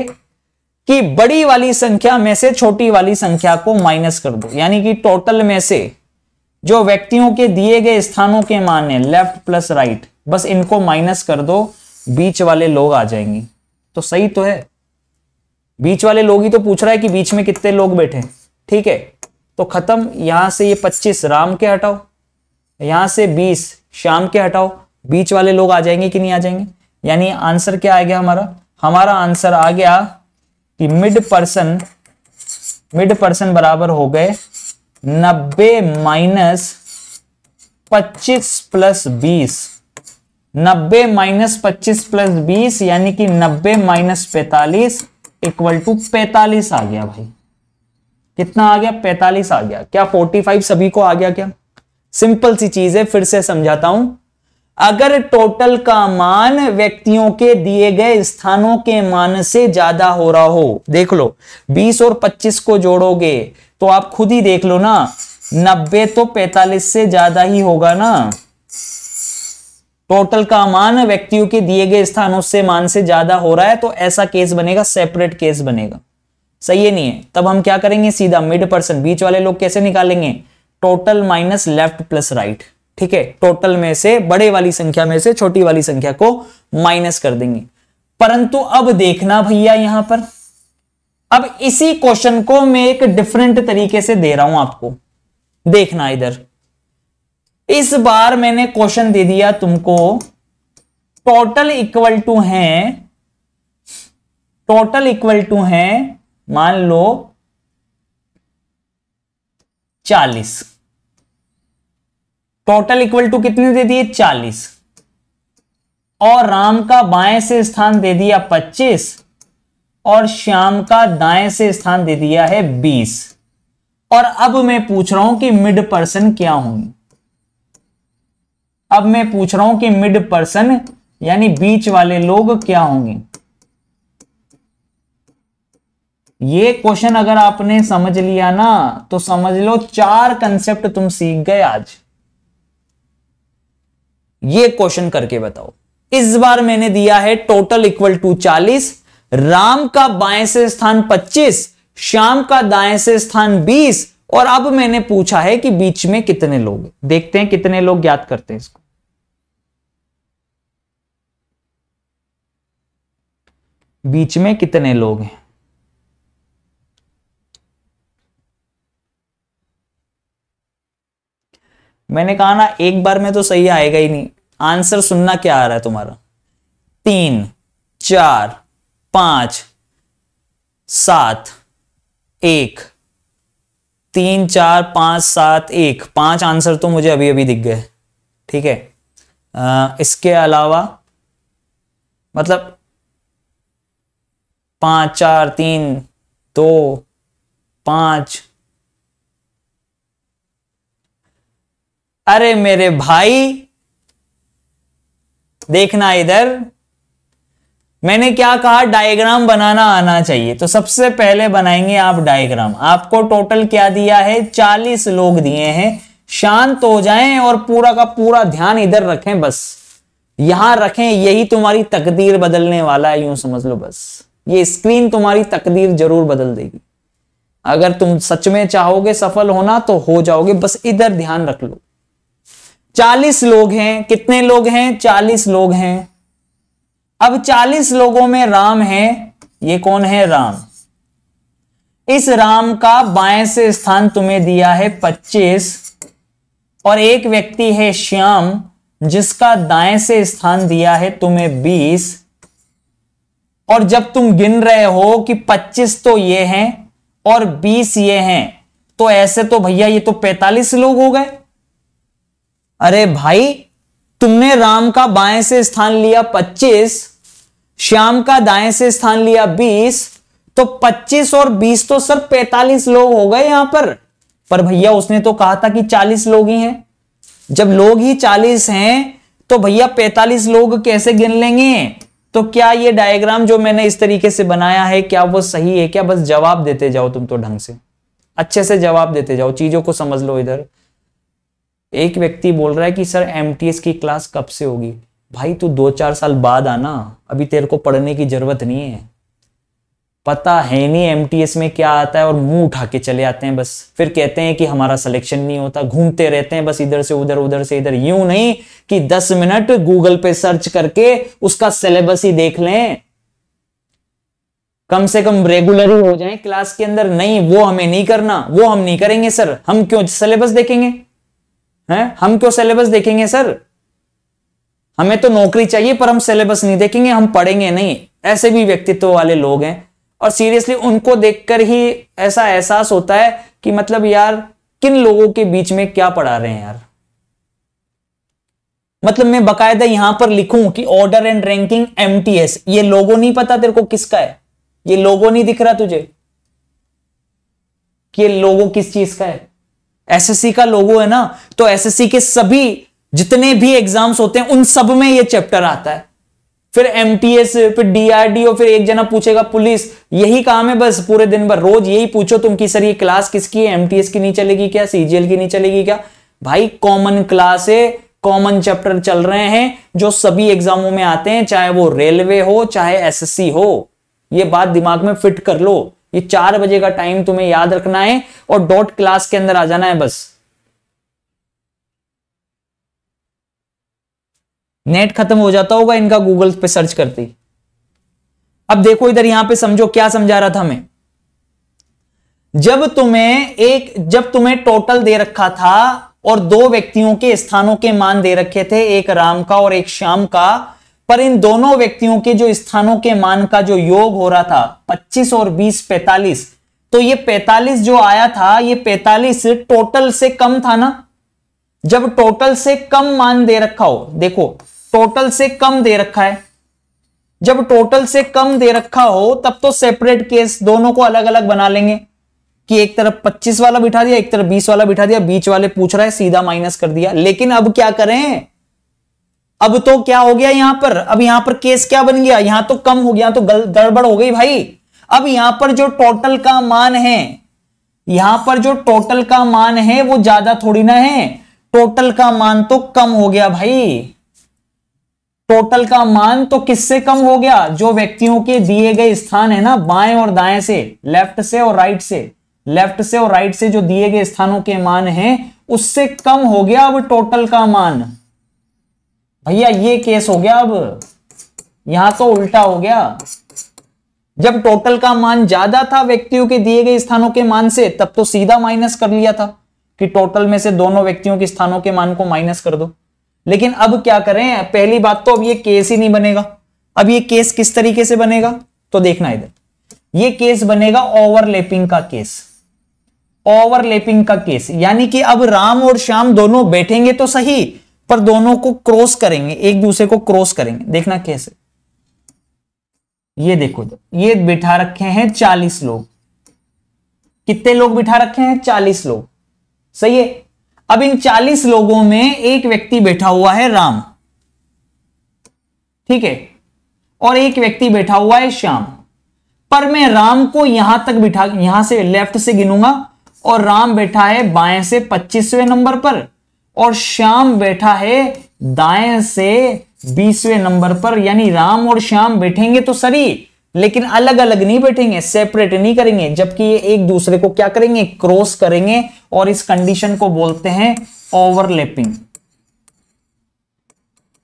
कि बड़ी वाली संख्या में से छोटी वाली संख्या को माइनस कर दो यानी कि टोटल में से जो व्यक्तियों के दिए गए स्थानों के मान है लेफ्ट प्लस राइट बस इनको माइनस कर दो बीच वाले लोग आ जाएंगे तो सही तो है बीच वाले लोग ही तो पूछ रहा है कि बीच में कितने लोग बैठे ठीक है तो खत्म यहां से ये 25 राम के हटाओ यहां से बीस शाम के हटाओ बीच वाले लोग आ जाएंगे कि नहीं आ जाएंगे यानी आंसर क्या आ गया हमारा हमारा आंसर आ गया कि मिड पर्सन मिड पर्सन बराबर हो गए नब्बे माइनस पच्चीस प्लस बीस नब्बे माइनस पच्चीस प्लस बीस यानी कि नब्बे माइनस पैतालीस इक्वल टू पैतालीस आ गया भाई कितना आ गया पैतालीस आ गया क्या फोर्टी फाइव सभी को आ गया क्या सिंपल सी चीज है फिर से समझाता हूं अगर टोटल का मान व्यक्तियों के दिए गए स्थानों के मान से ज्यादा हो रहा हो देख लो 20 और 25 को जोड़ोगे तो आप खुद ही देख लो ना 90 तो 45 से ज्यादा ही होगा ना टोटल का मान व्यक्तियों के दिए गए स्थानों से मान से ज्यादा हो रहा है तो ऐसा केस बनेगा सेपरेट केस बनेगा सही है नहीं है तब हम क्या करेंगे सीधा मिड पर्सन बीच वाले लोग कैसे निकालेंगे total minus left plus right ठीक है टोटल में से बड़े वाली संख्या में से छोटी वाली संख्या को माइनस कर देंगे परंतु अब देखना भैया यहां पर अब इसी क्वेश्चन को मैं एक डिफरेंट तरीके से दे रहा हूं आपको देखना इधर इस बार मैंने क्वेश्चन दे दिया तुमको टोटल इक्वल टू है टोटल इक्वल टू है मान लो चालीस टोटल इक्वल टू कितने दे दिए चालीस और राम का बाएं से स्थान दे दिया पच्चीस और श्याम का दाएं से स्थान दे दिया है बीस और अब मैं पूछ रहा हूं कि मिड पर्सन क्या होंगे अब मैं पूछ रहा हूं कि मिड पर्सन यानी बीच वाले लोग क्या होंगे ये क्वेश्चन अगर आपने समझ लिया ना तो समझ लो चार कंसेप्ट तुम सीख गए आज ये क्वेश्चन करके बताओ इस बार मैंने दिया है टोटल इक्वल टू चालीस राम का बाएं से स्थान पच्चीस श्याम का दाएं से स्थान बीस और अब मैंने पूछा है कि बीच में कितने लोग देखते हैं कितने लोग ज्ञात करते हैं इसको बीच में कितने लोग हैं मैंने कहा ना एक बार में तो सही आएगा ही नहीं आंसर सुनना क्या आ रहा है तुम्हारा तीन चार पांच सात एक तीन चार पांच सात एक पांच आंसर तो मुझे अभी अभी दिख गए ठीक है इसके अलावा मतलब पांच चार तीन दो पांच अरे मेरे भाई देखना इधर मैंने क्या कहा डायग्राम बनाना आना चाहिए तो सबसे पहले बनाएंगे आप डायग्राम आपको टोटल क्या दिया है चालीस लोग दिए हैं शांत हो जाएं और पूरा का पूरा ध्यान इधर रखें बस यहां रखें यही तुम्हारी तकदीर बदलने वाला है यूं समझ लो बस ये स्क्रीन तुम्हारी तकदीर जरूर बदल देगी अगर तुम सच में चाहोगे सफल होना तो हो जाओगे बस इधर ध्यान रख लो चालीस लोग हैं कितने लोग हैं चालीस लोग हैं अब चालीस लोगों में राम है ये कौन है राम इस राम का बाएं से स्थान तुम्हें दिया है पच्चीस और एक व्यक्ति है श्याम जिसका दाएं से स्थान दिया है तुम्हें बीस और जब तुम गिन रहे हो कि पच्चीस तो ये हैं और बीस ये हैं तो ऐसे तो भैया ये तो पैंतालीस लोग हो गए अरे भाई तुमने राम का बाएं से स्थान लिया 25 श्याम का दाएं से स्थान लिया 20 तो 25 और 20 तो सर 45 लोग हो गए यहां पर पर भैया उसने तो कहा था कि 40 लोग ही हैं जब लोग ही 40 हैं तो भैया 45 लोग कैसे गिन लेंगे तो क्या ये डायग्राम जो मैंने इस तरीके से बनाया है क्या वो सही है क्या बस जवाब देते जाओ तुम तो ढंग से अच्छे से जवाब देते जाओ चीजों को समझ लो इधर एक व्यक्ति बोल रहा है कि सर एम की क्लास कब से होगी भाई तू दो चार साल बाद आना अभी तेरे को पढ़ने की जरूरत नहीं है पता है नहीं एम में क्या आता है और मुंह उठा के चले आते हैं बस फिर कहते हैं कि हमारा सिलेक्शन नहीं होता घूमते रहते हैं बस इधर से उधर उधर से इधर यूं नहीं कि दस मिनट गूगल पे सर्च करके उसका सिलेबस ही देख लें कम से कम रेगुलर ही हो जाए क्लास के अंदर नहीं वो हमें नहीं करना वो हम नहीं करेंगे सर हम क्यों सिलेबस देखेंगे है हम क्यों सिलेबस देखेंगे सर हमें तो नौकरी चाहिए पर हम सिलेबस नहीं देखेंगे हम पढ़ेंगे नहीं ऐसे भी व्यक्तित्व वाले लोग हैं और सीरियसली उनको देखकर ही ऐसा एहसास होता है कि मतलब यार किन लोगों के बीच में क्या पढ़ा रहे हैं यार मतलब मैं बकायदा यहां पर लिखूं कि ऑर्डर एंड रैंकिंग एमटीएस ये लोगो नहीं पता तेरे को किसका है ये लोगों नहीं दिख रहा तुझे कि ये लोगों किस चीज का है एसएससी का लोगो है ना तो एसएससी के सभी जितने भी एग्जाम्स होते हैं उन सब में ये चैप्टर आता है फिर एमटीएस फिर डीआरडीओ फिर एक जना पूछेगा पुलिस यही काम है बस पूरे दिन भर रोज यही पूछो तुम कि सर ये क्लास किसकी है एमटीएस की नहीं चलेगी क्या सीजीएल की नहीं चलेगी क्या भाई कॉमन क्लास है कॉमन चैप्टर चल रहे हैं जो सभी एग्जामों में आते हैं चाहे वो रेलवे हो चाहे एसएससी हो ये बात दिमाग में फिट कर लो ये चार बजे का टाइम तुम्हें याद रखना है और डॉट क्लास के अंदर आ जाना है बस नेट खत्म हो जाता होगा इनका गूगल पे सर्च करते अब देखो इधर यहां पे समझो क्या समझा रहा था मैं जब तुम्हें एक जब तुम्हें टोटल दे रखा था और दो व्यक्तियों के स्थानों के मान दे रखे थे एक राम का और एक श्याम का पर इन दोनों व्यक्तियों के जो स्थानों के मान का जो योग हो रहा था 25 और 20 45 तो ये 45 जो आया था ये 45 टोटल से कम था ना जब टोटल से कम मान दे रखा हो देखो टोटल से कम दे रखा है जब टोटल से कम दे रखा हो तब तो सेपरेट केस दोनों को अलग अलग बना लेंगे कि एक तरफ 25 वाला बिठा दिया एक तरफ 20 वाला बिठा दिया बीच वाले पूछ रहा है सीधा माइनस कर दिया लेकिन अब क्या करें अब तो क्या हो गया यहां पर अब यहां पर केस क्या बन गया यहां तो कम हो गया तो गड़बड़ हो गई भाई अब यहां पर जो टोटल का मान है यहां पर जो टोटल का मान है वो ज्यादा थोड़ी ना है टोटल का मान तो कम हो गया भाई टोटल का मान तो किससे कम हो गया जो व्यक्तियों के दिए गए स्थान है ना बाएं और दाएं से लेफ्ट से और राइट से लेफ्ट से और राइट से जो दिए गए स्थानों के मान है उससे कम हो गया अब टोटल का मान भैया ये केस हो गया अब यहां तो उल्टा हो गया जब टोटल का मान ज्यादा था व्यक्तियों के दिए गए स्थानों के मान से तब तो सीधा माइनस कर लिया था कि टोटल में से दोनों व्यक्तियों के स्थानों के मान को माइनस कर दो लेकिन अब क्या करें पहली बात तो अब ये केस ही नहीं बनेगा अब ये केस किस तरीके से बनेगा तो देखना इधर ये केस बनेगा ओवरलेपिंग का केस ओवरलेपिंग का केस यानी कि अब राम और श्याम दोनों बैठेंगे तो सही पर दोनों को क्रॉस करेंगे एक दूसरे को क्रॉस करेंगे देखना कैसे ये देखो ये बिठा रखे हैं चालीस लोग कितने लोग बिठा रखे हैं चालीस लोग सही है अब इन चालीस लोगों में एक व्यक्ति बैठा हुआ है राम ठीक है और एक व्यक्ति बैठा हुआ है श्याम पर मैं राम को यहां तक बिठा यहां से लेफ्ट से गिनूंगा और राम बैठा है बाएं से पच्चीसवें नंबर पर और श्याम बैठा है दाएं से बीसवें नंबर पर यानी राम और श्याम बैठेंगे तो सरी लेकिन अलग अलग नहीं बैठेंगे सेपरेट नहीं करेंगे जबकि ये एक दूसरे को क्या करेंगे क्रॉस करेंगे और इस कंडीशन को बोलते हैं ओवरलैपिंग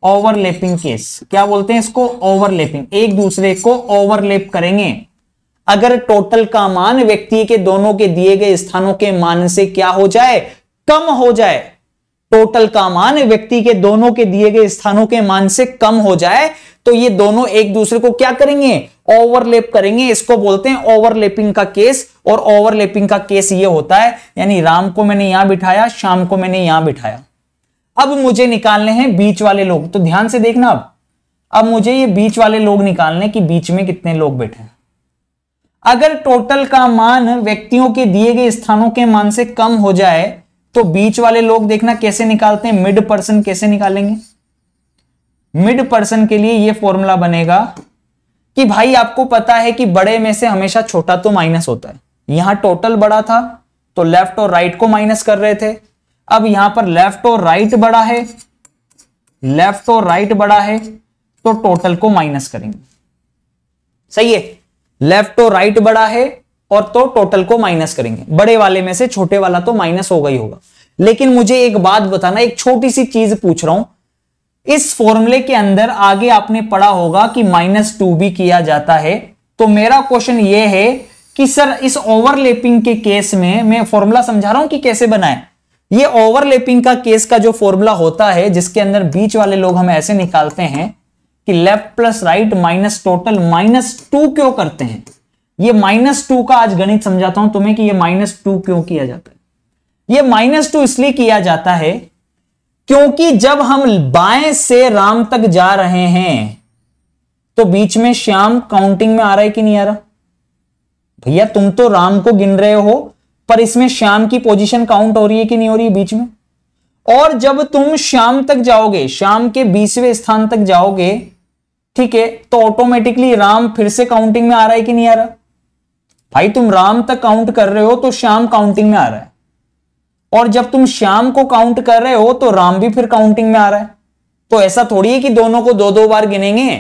ओवरलैपिंग केस क्या बोलते हैं इसको ओवरलैपिंग एक दूसरे को ओवरलैप करेंगे अगर टोटल का मान व्यक्ति के दोनों के दिए गए स्थानों के मान से क्या हो जाए कम हो जाए टोटल का मान व्यक्ति के दोनों के दिए गए स्थानों के मान से कम हो जाए तो ये दोनों एक दूसरे को क्या करेंगे ओवरलेप करेंगे इसको बोलते हैं ओवरलेपिंग का केस और ओवरलेपिंग का केस ये होता है यानी राम को मैंने यहां बिठाया शाम को मैंने यहां बिठाया अब मुझे निकालने हैं बीच वाले लोग तो ध्यान से देखना अब अब मुझे ये बीच वाले लोग निकालने कि बीच में कितने लोग बैठे हैं अगर टोटल का मान व्यक्तियों के दिए गए स्थानों के मान से कम हो जाए तो बीच वाले लोग देखना कैसे निकालते हैं मिड पर्सन कैसे निकालेंगे मिड पर्सन के लिए ये फॉर्मूला बनेगा कि भाई आपको पता है कि बड़े में से हमेशा छोटा तो माइनस होता है यहां टोटल बड़ा था तो लेफ्ट और राइट को माइनस कर रहे थे अब यहां पर लेफ्ट और राइट बड़ा है लेफ्ट और राइट बड़ा है तो टोटल को माइनस करेंगे सही है लेफ्ट और राइट बड़ा है और तो टोटल को माइनस करेंगे बड़े वाले में से छोटे वाला तो माइनस होगा ही होगा लेकिन मुझे एक बात बताना एक छोटी सी चीज पूछ रहा हूं इस फॉर्मूले के अंदर आगे आपने पढ़ा होगा कि माइनस टू भी किया जाता है तो मेरा क्वेश्चन यह है कि सर इस ओवरलेपिंग के केस में मैं फॉर्मूला समझा रहा हूं कि कैसे बनाए ये ओवरलेपिंग का केस का जो फॉर्मूला होता है जिसके अंदर बीच वाले लोग हम ऐसे निकालते हैं कि left plus right minus total minus two क्यों करते हैं ये माइनस टू का आज गणित समझाता हूं तुम्हें कि ये माइनस टू क्यों किया जाता है ये माइनस टू इसलिए किया जाता है क्योंकि जब हम बाएं से राम तक जा रहे हैं तो बीच में श्याम काउंटिंग में आ रहा है कि नहीं आ रहा भैया तुम तो राम को गिन रहे हो पर इसमें श्याम की पोजिशन काउंट हो रही है कि नहीं हो रही है बीच में और जब तुम शाम तक जाओगे शाम के बीसवें स्थान तक जाओगे ठीक है तो ऑटोमेटिकली राम फिर से काउंटिंग में आ रहा है कि नहीं आ रहा भाई तुम राम तक काउंट कर रहे हो तो श्याम काउंटिंग में आ रहा है और जब तुम श्याम को काउंट कर रहे हो तो राम भी फिर काउंटिंग में आ रहा है तो ऐसा थोड़ी है कि दोनों को दो दो बार गिनेंगे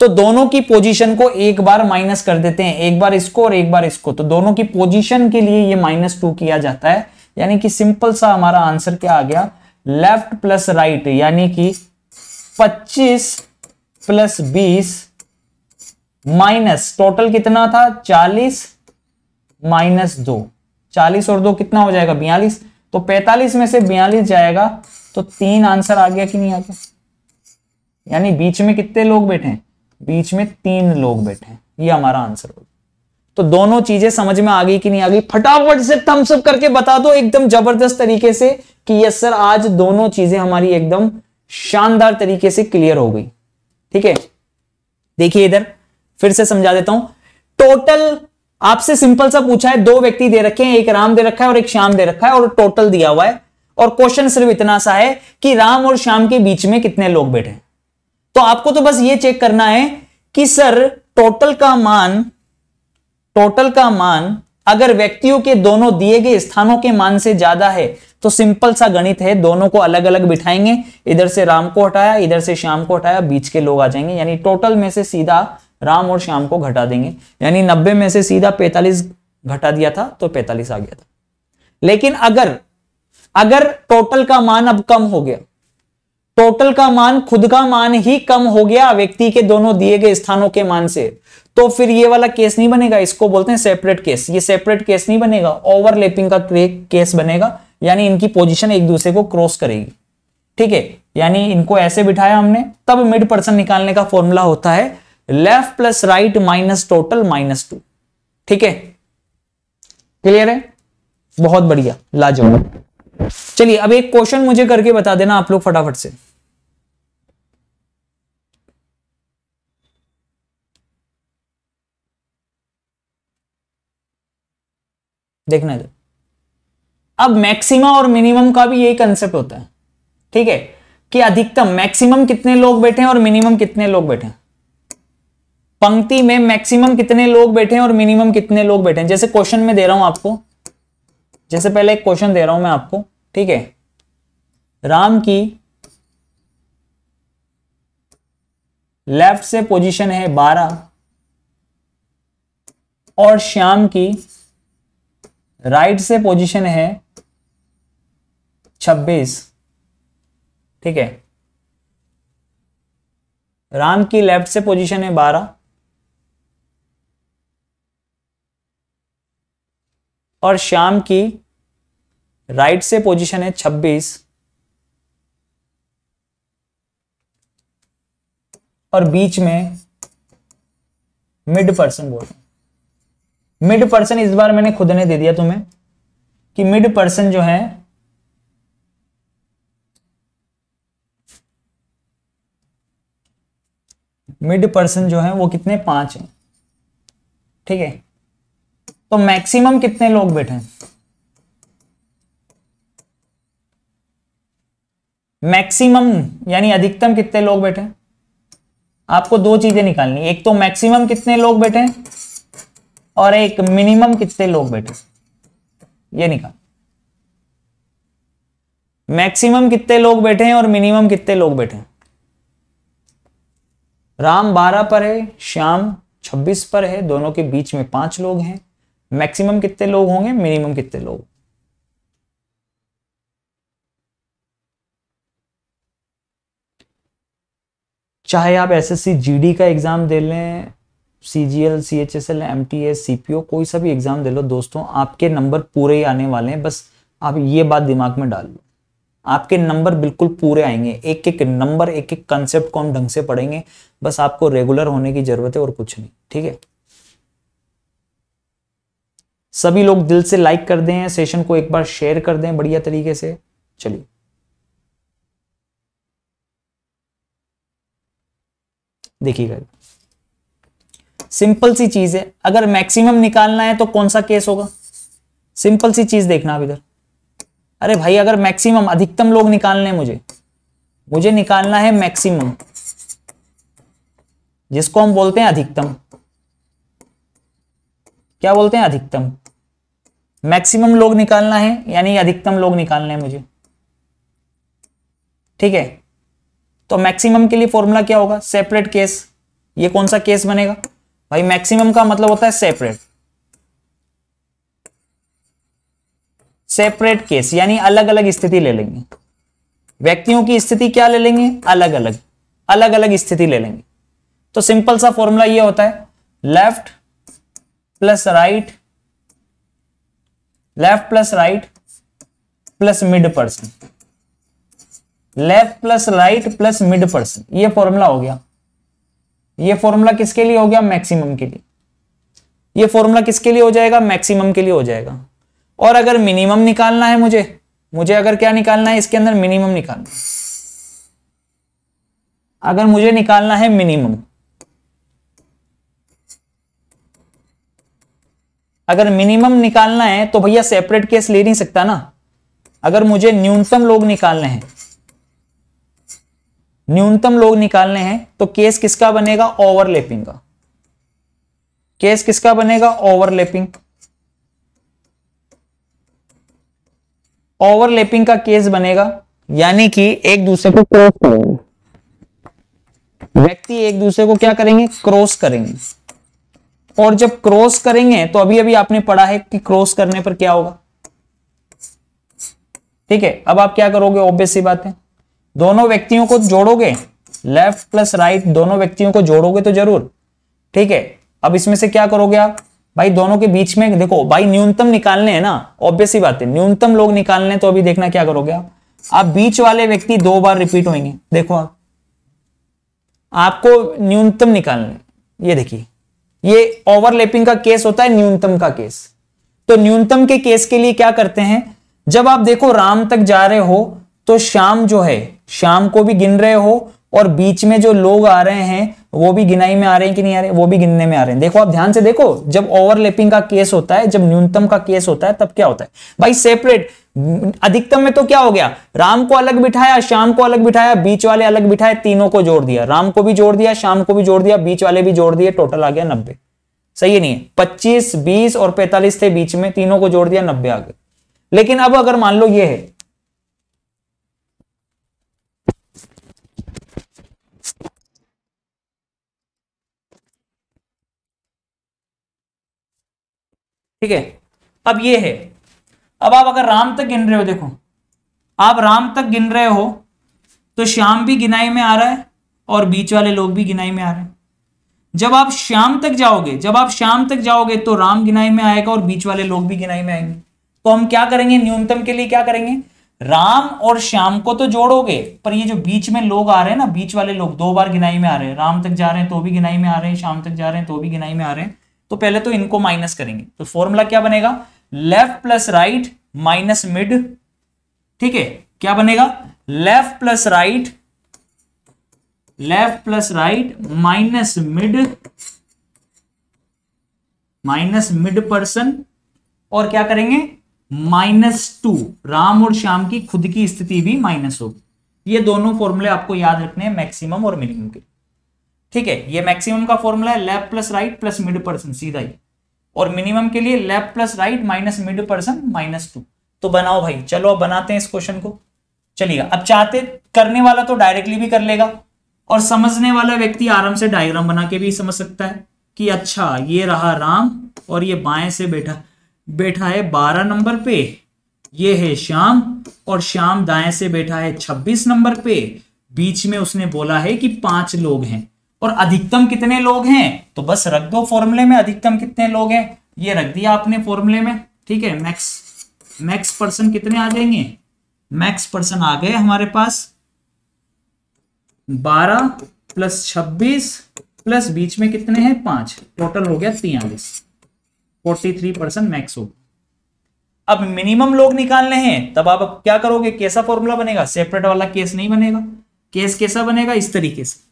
तो दोनों की पोजीशन को एक बार माइनस कर देते हैं एक बार इसको और एक बार इसको तो दोनों की पोजीशन के लिए ये माइनस टू किया जाता है यानी कि सिंपल सा हमारा आंसर क्या आ गया लेफ्ट प्लस राइट यानी कि 25 प्लस 20 माइनस टोटल कितना था चालीस माइनस दो चालीस और दो कितना हो जाएगा बयालीस तो पैतालीस में से बयालीस जाएगा तो तीन आंसर आ गया कि नहीं आ गया यानी बीच में कितने लोग बैठे हैं बीच में तीन लोग बैठे हैं ये हमारा आंसर होगा तो दोनों चीजें समझ में आ गई कि नहीं आ गई फटाफट से थम्स अप करके बता दो एकदम जबरदस्त तरीके से कि यस सर आज दोनों चीजें हमारी एकदम शानदार तरीके से क्लियर हो गई ठीक है देखिए इधर फिर से समझा देता हूं टोटल आपसे सिंपल सा पूछा है दो व्यक्ति दे रखे हैं एक राम दे रखा है और एक श्याम दे रखा है और टोटल दिया हुआ है और क्वेश्चन सिर्फ इतना सा है कि राम और श्याम के बीच में कितने लोग बैठे तो आपको तो बस ये चेक करना है कि सर टोटल का मान टोटल का मान अगर व्यक्तियों के दोनों दिए गए स्थानों के मान से ज्यादा है तो सिंपल सा गणित है दोनों को अलग अलग बिठाएंगे इधर से राम को हटाया इधर से श्याम को हटाया बीच के लोग आ जाएंगे यानी टोटल में से सीधा राम और श्याम को घटा देंगे यानी नब्बे में से सीधा पैतालीस घटा दिया था तो पैतालीस आ गया था लेकिन अगर अगर टोटल का मान अब कम हो गया टोटल का मान खुद का मान ही कम हो गया व्यक्ति के दोनों दिए गए स्थानों के मान से तो फिर ये वाला केस नहीं बनेगा इसको बोलते हैं सेपरेट केस ये सेपरेट केस नहीं बनेगा ओवरलैपिंग का तो केस बनेगा यानी इनकी पोजीशन एक दूसरे को क्रॉस करेगी ठीक है यानी इनको ऐसे बिठाया हमने तब मिड पर्सन निकालने का फॉर्मूला होता है left plus right minus total minus two ठीक है क्लियर है बहुत बढ़िया लाजवाब चलिए अब एक क्वेश्चन मुझे करके बता देना आप लोग फटाफट से देखना इधर अब मैक्सिमा और मिनिमम का भी यही कंसेप्ट होता है ठीक है कि अधिकतम मैक्सिमम कितने लोग बैठे हैं और मिनिमम कितने लोग बैठे हैं पंक्ति में मैक्सिमम कितने लोग बैठे हैं और मिनिमम कितने लोग बैठे हैं जैसे क्वेश्चन में दे रहा हूं आपको जैसे पहले एक क्वेश्चन दे रहा हूं मैं आपको ठीक है राम की लेफ्ट से पोजीशन है बारह और श्याम की राइट से पोजीशन है छब्बीस ठीक है राम की लेफ्ट से पोजीशन है बारह और शाम की राइट से पोजीशन है 26 और बीच में मिड पर्सन बोल मिड पर्सन इस बार मैंने खुद ने दे दिया तुम्हें कि मिड पर्सन जो है मिड पर्सन जो है वो कितने पांच हैं ठीक है तो मैक्सिमम कितने लोग बैठे हैं मैक्सिमम यानी अधिकतम कितने लोग बैठे हैं आपको दो चीजें निकालनी एक तो मैक्सिमम कितने लोग बैठे हैं और एक मिनिमम कितने लोग बैठे ये निकाल मैक्सिमम कितने लोग बैठे हैं और मिनिमम कितने लोग बैठे हैं राम बारह पर है श्याम छब्बीस पर है दोनों के बीच में पांच लोग हैं मैक्सिमम कितने लोग होंगे मिनिमम कितने लोग चाहे आप एसएससी जीडी का एग्जाम दे लें C G L C H S L M T S C P O कोई सा भी एग्जाम दे लो दोस्तों आपके नंबर पूरे ही आने वाले हैं बस आप ये बात दिमाग में डाल लो आपके नंबर बिल्कुल पूरे आएंगे एक एक नंबर एक एक कंसेप्ट को हम ढंग से पढ़ेंगे बस आपको रेगुलर होने की जरूरत है और कुछ नहीं ठीक है सभी लोग दिल से लाइक कर दें सेशन को एक बार शेयर कर दें बढ़िया तरीके से चलिए देखिएगा सिंपल सी चीज है अगर मैक्सिमम निकालना है तो कौन सा केस होगा सिंपल सी चीज देखना आप इधर अरे भाई अगर मैक्सिमम अधिकतम लोग निकालने हैं मुझे मुझे निकालना है मैक्सिमम जिसको हम बोलते हैं अधिकतम क्या बोलते हैं अधिकतम मैक्सिमम लोग निकालना है यानी अधिकतम लोग निकालना है मुझे ठीक है तो मैक्सिमम के लिए फॉर्मूला क्या होगा सेपरेट केस ये कौन सा केस बनेगा भाई मैक्सिमम का मतलब होता है सेपरेट सेपरेट केस यानी अलग अलग स्थिति ले लेंगे व्यक्तियों की स्थिति क्या ले लेंगे अलग अलग अलग अलग स्थिति ले लेंगे तो सिंपल सा फॉर्मूला ये होता है left plus right left plus right plus mid person left plus right plus mid person ये फॉर्मूला हो गया ये फॉर्मूला किसके लिए हो गया मैक्सिमम के लिए ये फॉर्मूला किसके लिए हो जाएगा मैक्सिमम के लिए हो जाएगा और अगर मिनिमम निकालना है मुझे मुझे अगर क्या निकालना है इसके अंदर मिनिमम निकालना अगर मुझे निकालना है मिनिमम अगर मिनिमम निकालना है तो भैया सेपरेट केस ले नहीं सकता ना अगर मुझे न्यूनतम लोग निकालने हैं न्यूनतम लोग निकालने हैं तो केस किसका बनेगा ओवरलैपिंग का केस किसका बनेगा ओवरलैपिंग ओवरलैपिंग का केस बनेगा यानी कि एक दूसरे को क्रॉस करेंगे व्यक्ति एक दूसरे को क्या करेंगे क्रॉस करेंगे और जब क्रॉस करेंगे तो अभी अभी आपने पढ़ा है कि क्रॉस करने पर क्या होगा ठीक है अब आप क्या करोगे ऑब्वियस ही बात है दोनों व्यक्तियों को जोड़ोगे लेफ्ट प्लस राइट दोनों व्यक्तियों को जोड़ोगे तो जरूर ठीक है अब इसमें से क्या करोगे आप भाई दोनों के बीच में देखो भाई न्यूनतम निकालने हैं ना ऑब्वियस ही बात है न्यूनतम लोग निकालने तो अभी देखना क्या करोगे आप आप बीच वाले व्यक्ति दो बार रिपीट होंगे देखो आप आपको न्यूनतम निकालने ये देखिए ये ओवरलैपिंग का केस होता है न्यूनतम का केस तो न्यूनतम के केस के लिए क्या करते हैं जब आप देखो राम तक जा रहे हो तो शाम जो है शाम को भी गिन रहे हो और बीच में जो लोग आ रहे हैं वो भी गिनाई में आ रहे हैं कि नहीं आ रहे वो भी गिनने में आ रहे हैं देखो आप ध्यान से देखो जब ओवरलैपिंग का केस होता है जब न्यूनतम का केस होता है तब क्या होता है भाई सेपरेट अधिकतम में तो क्या हो गया राम को अलग बिठाया शाम को अलग बिठाया बीच वाले अलग बिठाए तीनों को जोड़ दिया राम को भी जोड़ दिया शाम को भी जोड़ दिया बीच वाले भी जोड़ दिए टोटल आ गया नब्बे सही नहीं है पच्चीस बीस और पैंतालीस थे बीच में तीनों को जोड़ दिया नब्बे आ गए लेकिन अब अगर मान लो ये है ठीक है अब ये है अब आप अगर राम तक गिन रहे हो देखो आप राम तक गिन रहे हो तो श्याम भी गिनाई में आ रहा है और बीच वाले लोग भी गिनाई में आ रहे हैं जब आप श्याम तक जाओगे जब आप श्याम तक जाओगे तो राम गिनाई में आएगा और बीच वाले लोग भी गिनाई में आएंगे तो हम क्या करेंगे न्यूनतम के लिए क्या करेंगे राम और श्याम को तो जोड़ोगे पर ये जो बीच में लोग आ रहे हैं ना बीच वाले लोग दो बार गिनाई में आ रहे हैं राम तक जा रहे हैं तो भी गिनाई में आ रहे हैं शाम तक जा रहे हैं तो भी गिनाई में आ रहे हैं तो पहले तो इनको माइनस करेंगे तो फॉर्मूला क्या बनेगा left plus right minus mid ठीक है क्या बनेगा left plus right left plus right minus mid minus mid person और क्या करेंगे माइनस टू राम और श्याम की खुद की स्थिति भी माइनस होगी ये दोनों फॉर्मूले आपको याद रखने हैं मैक्सिमम और मिनिमम के ठीक है ये मैक्सिमम का फॉर्मूला है left plus right plus mid person सीधा ही और मिनिमम के लिए left plus right minus mid person minus two तो बनाओ भाई चलो अब बनाते हैं इस क्वेश्चन को चलिए अब चाहते करने वाला तो डायरेक्टली भी कर लेगा और समझने वाला व्यक्ति आराम से डायग्राम बना के भी समझ सकता है कि अच्छा ये रहा राम और ये बाएं से बैठा बैठा है बारह नंबर पे ये है श्याम और श्याम दाएं से बैठा है छब्बीस नंबर पे बीच में उसने बोला है कि पांच लोग हैं और अधिकतम कितने लोग हैं तो बस रख दो फॉर्मूले में अधिकतम कितने लोग हैं ये रख दिया आपने फॉर्मूले में ठीक है मैक्स मैक्स पर्सन कितने आ जाएंगे मैक्स पर्सन आ गए हमारे पास बारह प्लस छब्बीस प्लस बीच में कितने हैं पांच टोटल हो गया तियालीस फोर्टी थ्री परसेंट मैक्स हो अब मिनिमम लोग निकालने हैं तब आप क्या करोगे कैसा फॉर्मूला बनेगा सेपरेट वाला केस नहीं बनेगा केस कैसा बनेगा इस तरीके से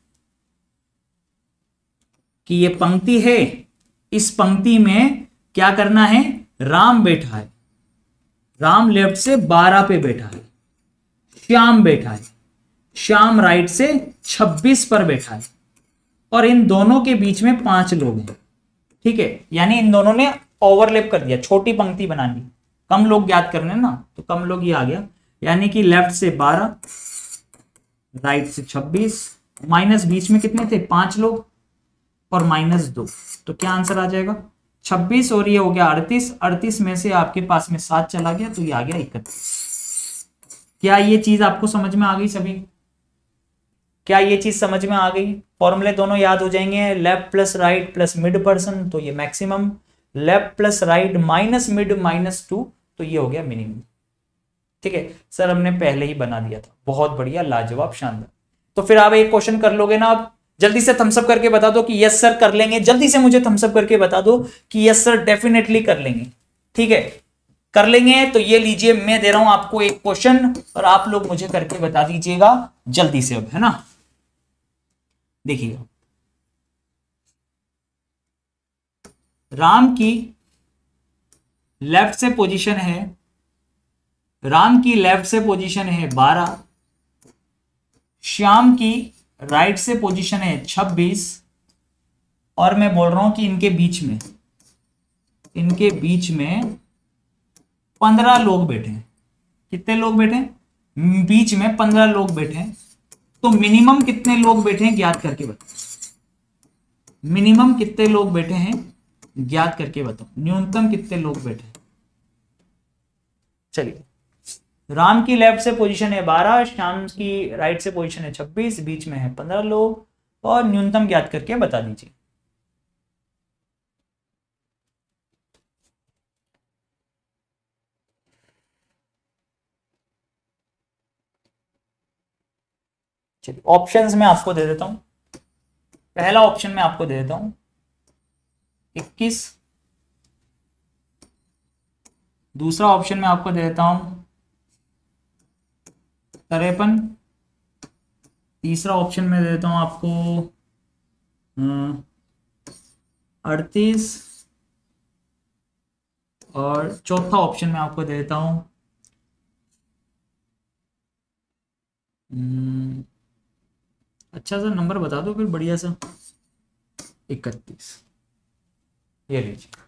कि ये पंक्ति है इस पंक्ति में क्या करना है राम बैठा है राम लेफ्ट से बारह पे बैठा है श्याम बैठा है श्याम राइट से छब्बीस पर बैठा है और इन दोनों के बीच में पांच लोग हैं ठीक है यानी इन दोनों ने ओवरलेप कर दिया छोटी पंक्ति बना ली कम लोग याद करने ना तो कम लोग ये आ गया यानी कि लेफ्ट से बारह राइट से छब्बीस माइनस बीच में कितने थे पांच लोग और माइनस दो तो क्या आंसर आ जाएगा छब्बीस और ये हो गया अड़तीस अड़तीस में से आपके पास में सात चला गया तो ये आ गया इकतीस क्या ये चीज आपको समझ में आ गई सभी क्या ये चीज समझ में आ गई फॉर्मूले दोनों याद हो जाएंगे left plus right plus mid person तो ये maximum left plus right minus mid minus two तो ये हो गया मिनिमम ठीक है सर हमने पहले ही बना दिया था बहुत बढ़िया लाजवाब शानदार तो फिर आप एक क्वेश्चन कर लोगे ना आप जल्दी से थम्सअप करके बता दो कि यस सर कर लेंगे जल्दी से मुझे थम्सअप करके बता दो कि यस सर डेफिनेटली कर लेंगे ठीक है कर लेंगे तो ये लीजिए मैं दे रहा हूं आपको एक क्वेश्चन और आप लोग मुझे करके बता दीजिएगा जल्दी से अब है ना देखिए राम की लेफ्ट से पोजीशन है राम की लेफ्ट से पोजीशन है बारह श्याम की राइट से पोजीशन है छब्बीस और मैं बोल रहा हूं कि इनके बीच में इनके बीच में पंद्रह लोग बैठे हैं कितने लोग बैठे हैं बीच में पंद्रह लोग बैठे हैं तो मिनिमम कितने लोग बैठे हैं ज्ञात करके बताओ मिनिमम कितने लोग बैठे हैं ज्ञात करके बताओ न्यूनतम कितने लोग बैठे हैं चलिए राम की लेफ्ट से पोजीशन है बारह श्याम की राइट से पोजीशन है छब्बीस बीच में है पंद्रह लोग और न्यूनतम ज्ञात करके बता दीजिए चलिए ऑप्शंस में आपको दे देता हूं पहला ऑप्शन में आपको दे देता हूं 21 दूसरा ऑप्शन में आपको दे देता हूं करेपन तीसरा ऑप्शन में देता हूँ आपको हम्म, अड़तीस और चौथा ऑप्शन में आपको देता हूँ हम्म, अच्छा सर नंबर बता दो फिर बढ़िया सा इकतीस ये लीजिए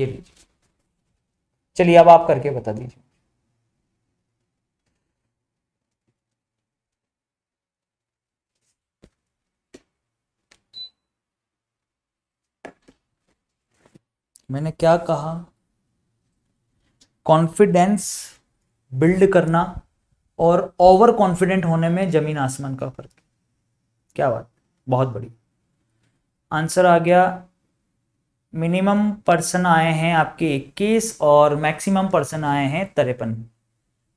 ये लीजिए चलिए अब आप करके बता दीजिए मैंने क्या कहा कॉन्फिडेंस बिल्ड करना और ओवर कॉन्फिडेंट होने में जमीन आसमान का फर्क क्या बात बहुत बड़ी आंसर आ गया मिनिमम पर्सन आए हैं आपके 21 और मैक्सिमम पर्सन आए हैं तिरपन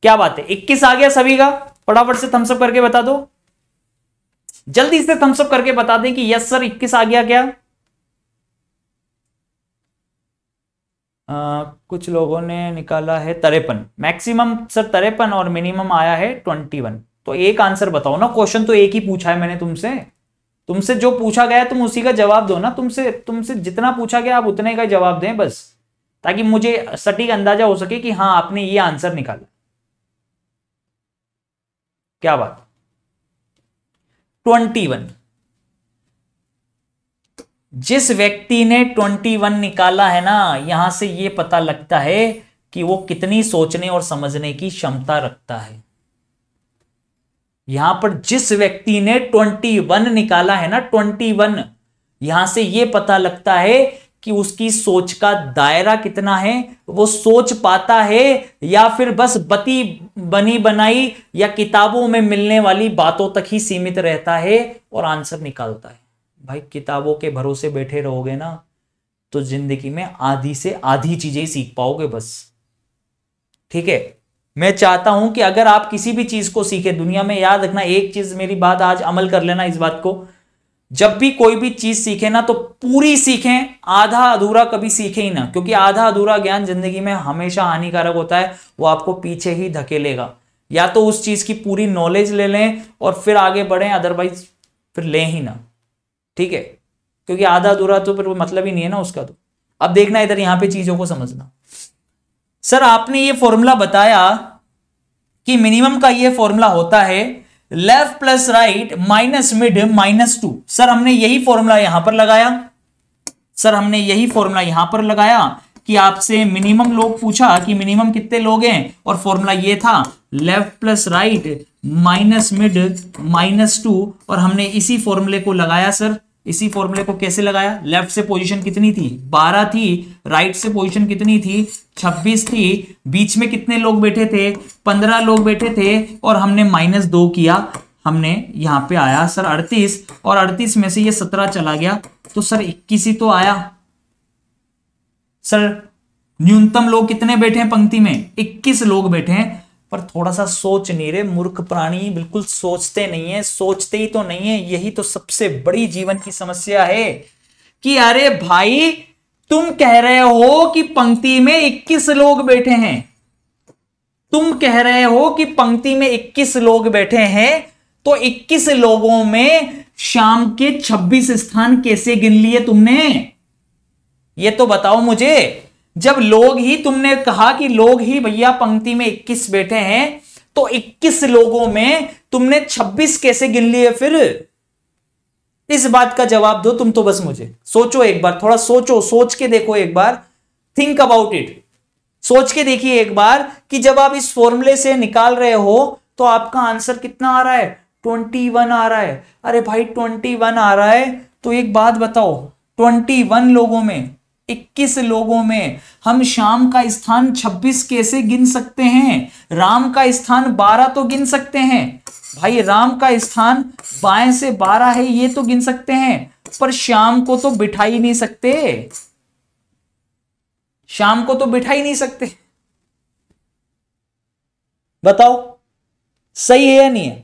क्या बात है 21 आ गया सभी का फटाफट से थम्सअप करके बता दो जल्दी से थम्सअप करके बता दें कि यस सर 21 आ गया क्या आ, कुछ लोगों ने निकाला है तरेपन मैक्सिमम सर तरेपन और मिनिमम आया है ट्वेंटी वन तो एक आंसर बताओ ना क्वेश्चन तो एक ही पूछा है मैंने तुमसे तुमसे जो पूछा गया तुम उसी का जवाब दो ना तुमसे तुमसे जितना पूछा गया आप उतने का जवाब दें बस ताकि मुझे सटीक अंदाजा हो सके कि हाँ आपने ये आंसर निकाला क्या बात ट्वेंटी वन जिस व्यक्ति ने 21 निकाला है ना यहां से ये पता लगता है कि वो कितनी सोचने और समझने की क्षमता रखता है यहां पर जिस व्यक्ति ने 21 निकाला है ना 21 यहां से ये पता लगता है कि उसकी सोच का दायरा कितना है वो सोच पाता है या फिर बस बती बनी बनाई या किताबों में मिलने वाली बातों तक ही सीमित रहता है और आंसर निकालता है भाई किताबों के भरोसे बैठे रहोगे ना तो जिंदगी में आधी से आधी चीजें सीख पाओगे बस ठीक है मैं चाहता हूं कि अगर आप किसी भी चीज को सीखे दुनिया में याद रखना एक चीज मेरी बात आज अमल कर लेना इस बात को जब भी कोई भी चीज सीखे ना तो पूरी सीखें आधा अधूरा कभी सीखे ही ना क्योंकि आधा अधूरा ज्ञान जिंदगी में हमेशा हानिकारक होता है वो आपको पीछे ही धकेलेगा या तो उस चीज की पूरी नॉलेज ले लें और फिर आगे बढ़ें अदरवाइज फिर लें ही ना ठीक है क्योंकि आधा अधूरा तो फिर मतलब ही नहीं है ना उसका तो अब देखना इधर यहां पे चीज़ों को समझना सर आपने ये फॉर्मूला बताया कि मिनिमम का ये फॉर्मूला होता है left plus right minus mid minus two sir हमने यही फॉर्मूला यहां पर लगाया सर हमने यही फॉर्मूला यहां पर लगाया कि आपसे मिनिमम लोग पूछा कि मिनिमम कितने लोग हैं और फॉर्मूला ये था left plus right minus mid minus two और हमने इसी फॉर्मूले को लगाया सर इसी फॉर्मूले को कैसे लगाया लेफ्ट से पोजीशन कितनी थी 12 थी राइट से पोजीशन कितनी थी 26 थी बीच में कितने लोग बैठे थे 15 लोग बैठे थे और हमने माइनस दो किया हमने यहाँ पे आया सर 38 और 38 में से ये 17 चला गया तो सर 21 ही तो आया सर न्यूनतम लोग कितने बैठे हैं पंक्ति में 21 लोग बैठे हैं पर थोड़ा सा सोच नहीं रहे मूर्ख प्राणी बिल्कुल सोचते नहीं है सोचते ही तो नहीं है यही तो सबसे बड़ी जीवन की समस्या है कि अरे भाई तुम कह रहे हो कि पंक्ति में 21 लोग बैठे हैं तुम कह रहे हो कि पंक्ति में 21 लोग बैठे हैं तो 21 लोगों में शाम के 26 स्थान कैसे गिन लिए तुमने ये तो बताओ मुझे जब लोग ही तुमने कहा कि लोग ही भैया पंक्ति में 21 बैठे हैं तो 21 लोगों में तुमने 26 कैसे गिन लिए फिर इस बात का जवाब दो तुम तो बस मुझे सोचो एक बार थोड़ा सोचो सोच के देखो एक बार थिंक अबाउट इट सोच के देखिए एक बार कि जब आप इस फॉर्मूले से निकाल रहे हो तो आपका आंसर कितना आ रहा है ट्वेंटी वन आ रहा है अरे भाई ट्वेंटी वन आ रहा है तो एक बात बताओ ट्वेंटी वन लोगों में इक्कीस लोगों में हम शाम का स्थान छब्बीस कैसे गिन सकते हैं राम का स्थान बारह तो गिन सकते हैं भाई राम का स्थान बाएं से बारह है ये तो गिन सकते हैं पर शाम को तो बिठा ही नहीं सकते शाम को तो बिठा ही नहीं सकते बताओ सही है या नहीं है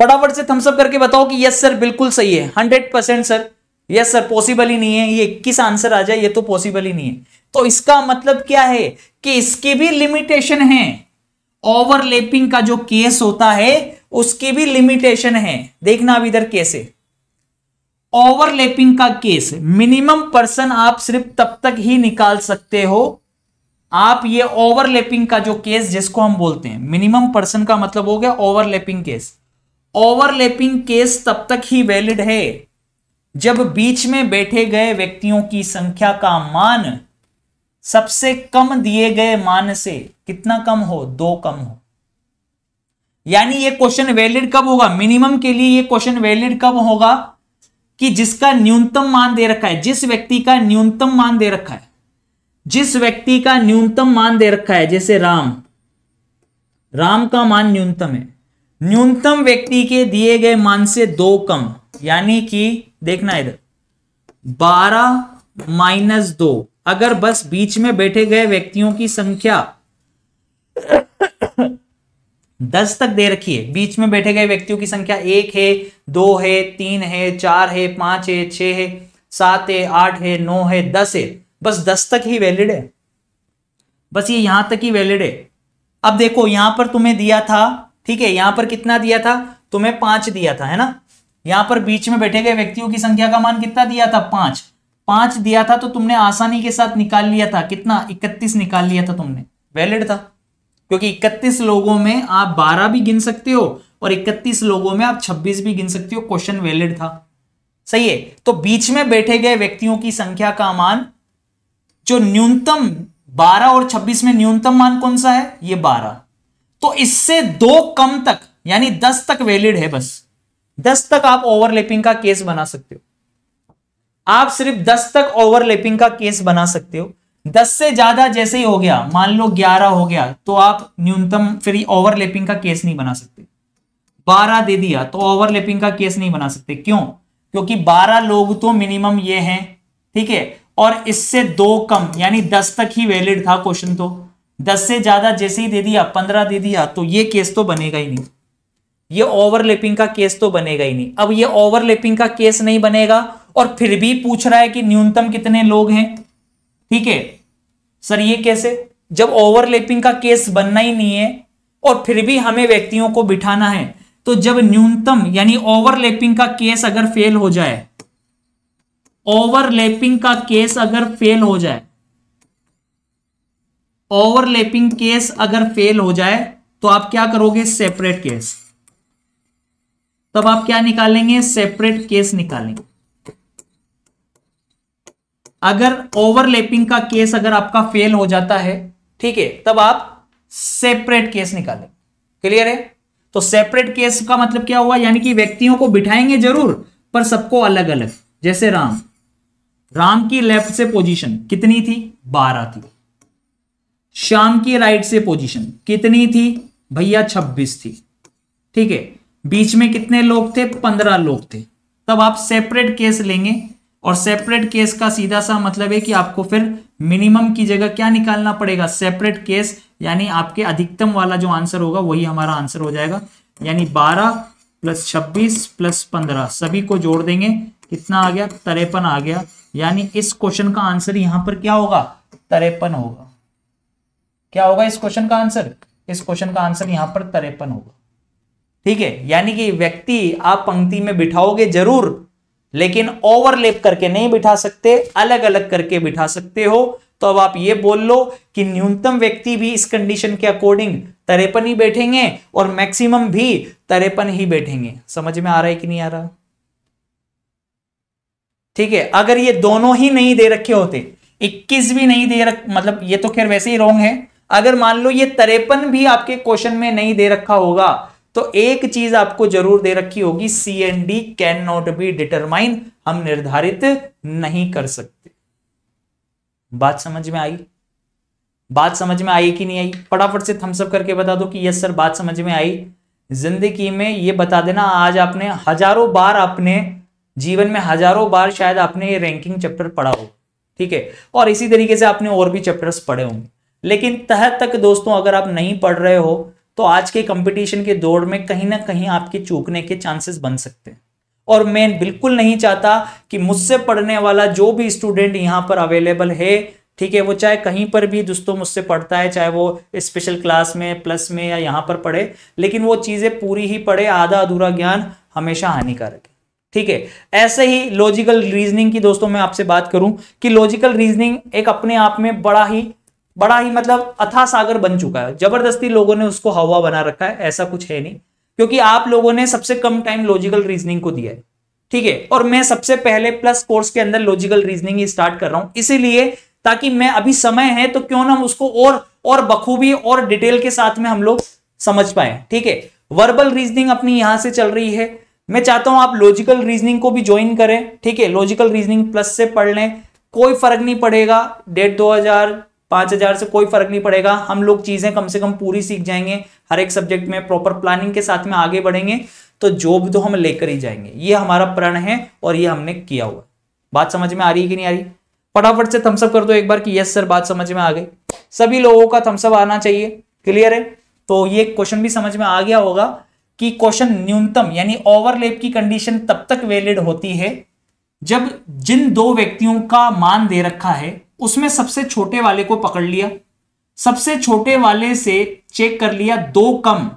फटाफट से थम्सअप करके बताओ कि यस सर बिल्कुल सही है hundred percent sir yes sir possible ही नहीं है ये इक्कीस आंसर आ जाए ये तो पॉसिबल ही नहीं है तो इसका मतलब क्या है कि इसके भी लिमिटेशन है ओवरलेपिंग का जो केस होता है उसकी भी लिमिटेशन है देखना अब इधर कैसे ओवरलेपिंग का केस मिनिमम पर्सन आप सिर्फ तब तक ही निकाल सकते हो आप ये ओवरलेपिंग का जो केस जिसको हम बोलते हैं मिनिमम पर्सन का मतलब हो गया ओवरलेपिंग केस ओवरलेपिंग केस तब तक ही वैलिड है जब बीच में बैठे गए व्यक्तियों की संख्या का मान सबसे कम दिए गए मान से कितना कम हो दो कम हो यानी ये क्वेश्चन वैलिड कब होगा मिनिमम के लिए ये क्वेश्चन वैलिड कब होगा कि जिसका न्यूनतम मान दे रखा है जिस व्यक्ति का न्यूनतम मान दे रखा है जिस व्यक्ति का न्यूनतम मान दे रखा है जैसे राम राम का मान न्यूनतम है न्यूनतम व्यक्ति के दिए गए मान से दो कम यानी कि देखना इधर बारह माइनस दो अगर बस बीच में बैठे गए व्यक्तियों की संख्या दस तक दे रखी है बीच में बैठे गए व्यक्तियों की संख्या एक है दो है तीन है चार है पांच है छ है सात है आठ है नौ है दस है बस दस तक ही वैलिड है बस ये यहां तक ही वैलिड है अब देखो यहां पर तुम्हें दिया था ठीक है यहां पर कितना दिया था तुम्हें पांच दिया था है ना यहां पर बीच में बैठे गए व्यक्तियों की संख्या का मान कितना दिया था पांच पांच दिया था तो तुमने आसानी के साथ निकाल लिया था कितना इकतीस निकाल लिया था तुमने वैलिड था क्योंकि इकतीस लोगों में आप बारह भी गिन सकते हो और इकतीस लोगों में आप छब्बीस भी गिन सकते हो क्वेश्चन वैलिड था सही है तो बीच में बैठे गए व्यक्तियों की संख्या का मान जो न्यूनतम 12 और 26 में न्यूनतम मान कौन सा है ये 12 तो इससे दो कम तक यानी 10 तक वैलिड है बस दस तक आप ओवरलैपिंग का केस बना सकते हो आप सिर्फ दस तक ओवरलैपिंग का केस बना सकते हो दस से ज्यादा जैसे ही हो गया मान लो ग्यारह हो गया तो आप न्यूनतम फिर ओवरलैपिंग का केस नहीं बना सकते बारह दे दिया तो ओवरलैपिंग का केस नहीं बना सकते क्यों क्योंकि बारह लोग तो मिनिमम ये हैं ठीक है और इससे दो कम यानी दस तक ही वैलिड था क्वेश्चन तो दस से ज्यादा जैसे ही दे दिया पंद्रह दे दिया तो ये केस तो बनेगा ही नहीं ये ओवरलैपिंग का केस तो बनेगा ही नहीं अब ये ओवरलैपिंग का केस नहीं बनेगा और फिर भी पूछ रहा है कि न्यूनतम कितने लोग हैं ठीक है सर ये कैसे जब ओवरलैपिंग का केस बनना ही नहीं है और फिर भी हमें व्यक्तियों को बिठाना है तो जब न्यूनतम यानी ओवरलैपिंग का केस अगर फेल हो जाए ओवरलैपिंग का केस अगर फेल हो जाए ओवरलैपिंग केस अगर फेल हो जाए तो आप क्या करोगे सेपरेट केस तो अब आप क्या निकालेंगे सेपरेट केस निकालेंगे अगर ओवरलेपिंग का केस अगर आपका फेल हो जाता है ठीक है तब आप सेपरेट केस निकालें क्लियर है तो सेपरेट केस का मतलब क्या हुआ यानी कि व्यक्तियों को बिठाएंगे जरूर पर सबको अलग अलग जैसे राम राम की लेफ्ट से पोजीशन कितनी थी बारह थी श्याम की राइट से पोजीशन कितनी थी भैया छब्बीस थी ठीक है बीच में कितने लोग थे पंद्रह लोग थे तब आप सेपरेट केस लेंगे और सेपरेट केस का सीधा सा मतलब है कि आपको फिर मिनिमम की जगह क्या निकालना पड़ेगा सेपरेट केस यानी आपके अधिकतम वाला जो आंसर होगा वही हमारा आंसर हो जाएगा यानी बारह प्लस छब्बीस प्लस पंद्रह सभी को जोड़ देंगे कितना आ गया तरेपन आ गया यानी इस क्वेश्चन का आंसर यहां पर क्या होगा तरेपन होगा क्या होगा इस क्वेश्चन का आंसर इस क्वेश्चन का आंसर यहां पर तरेपन होगा ठीक है यानी कि व्यक्ति आप पंक्ति में बिठाओगे जरूर लेकिन ओवरलेप करके नहीं बिठा सकते अलग अलग करके बिठा सकते हो तो अब आप ये बोल लो कि न्यूनतम व्यक्ति भी इस कंडीशन के अकॉर्डिंग तरेपन ही बैठेंगे और मैक्सिमम भी तरेपन ही बैठेंगे समझ में आ रहा है कि नहीं आ रहा ठीक है अगर ये दोनों ही नहीं दे रखे होते 21 भी नहीं दे रख मतलब ये तो खैर वैसे ही रॉन्ग है अगर मान लो ये तरेपन भी आपके क्वेश्चन में नहीं दे रखा होगा तो एक चीज आपको जरूर दे रखी होगी C N D can not be determine हम निर्धारित नहीं कर सकते बात समझ में आई बात समझ में आई कि नहीं आई फटाफट से थम्सअप करके बता दो कि यस सर बात समझ में आई जिंदगी में ये बता देना आज आपने हजारों बार अपने जीवन में हजारों बार शायद आपने ये रैंकिंग चैप्टर पढ़ा हो ठीक है और इसी तरीके से आपने और भी चैप्टर्स पढ़े होंगे लेकिन तह तक दोस्तों अगर आप नहीं पढ़ रहे हो तो आज के कंपटीशन के दौड़ में कहीं ना कहीं आपके चूकने के चांसेस बन सकते हैं और मैं बिल्कुल नहीं चाहता कि मुझसे पढ़ने वाला जो भी स्टूडेंट यहाँ पर अवेलेबल है ठीक है वो चाहे कहीं पर भी दोस्तों मुझसे पढ़ता है चाहे वो स्पेशल क्लास में प्लस में या यहाँ पर पढ़े लेकिन वो चीज़ें पूरी ही पढ़े आधा अधूरा ज्ञान हमेशा हानिकारक है ठीक है ऐसे ही लॉजिकल रीजनिंग की दोस्तों मैं आपसे बात करूं कि लॉजिकल रीजनिंग एक अपने आप में बड़ा ही बड़ा ही मतलब अथा सागर बन चुका है जबरदस्ती लोगों ने उसको हवा बना रखा है ऐसा कुछ है नहीं क्योंकि आप लोगों ने सबसे कम टाइम लॉजिकल रीजनिंग को दिया है ठीक है और मैं सबसे पहले प्लस कोर्स के अंदर लॉजिकल रीजनिंग ही स्टार्ट कर रहा हूं इसीलिए ताकि मैं अभी समय है तो क्यों ना उसको और और बखूबी और डिटेल के साथ में हम लोग समझ पाए ठीक है वर्बल रीजनिंग अपनी यहां से चल रही है मैं चाहता हूं आप लॉजिकल रीजनिंग को भी ज्वाइन करें ठीक है लॉजिकल रीजनिंग प्लस से पढ़ लें कोई फर्क नहीं पड़ेगा डेट दो पांच हज़ार से कोई फर्क नहीं पड़ेगा हम लोग चीज़ें कम से कम पूरी सीख जाएंगे हर एक सब्जेक्ट में प्रॉपर प्लानिंग के साथ में आगे बढ़ेंगे तो जॉब तो हम लेकर ही जाएंगे ये हमारा प्रण है और ये हमने किया हुआ बात समझ में आ रही है कि नहीं आ रही फटाफट से थम्सअप कर दो एक बार कि यस सर बात समझ में आ गई सभी लोगों का थम्सअप आना चाहिए क्लियर है तो ये क्वेश्चन भी समझ में आ गया होगा कि क्वेश्चन न्यूनतम यानी ओवरलेप की कंडीशन तब तक वैलिड होती है जब जिन दो व्यक्तियों का मान दे रखा है उसमें सबसे छोटे वाले को पकड़ लिया सबसे छोटे वाले से चेक कर लिया दो कम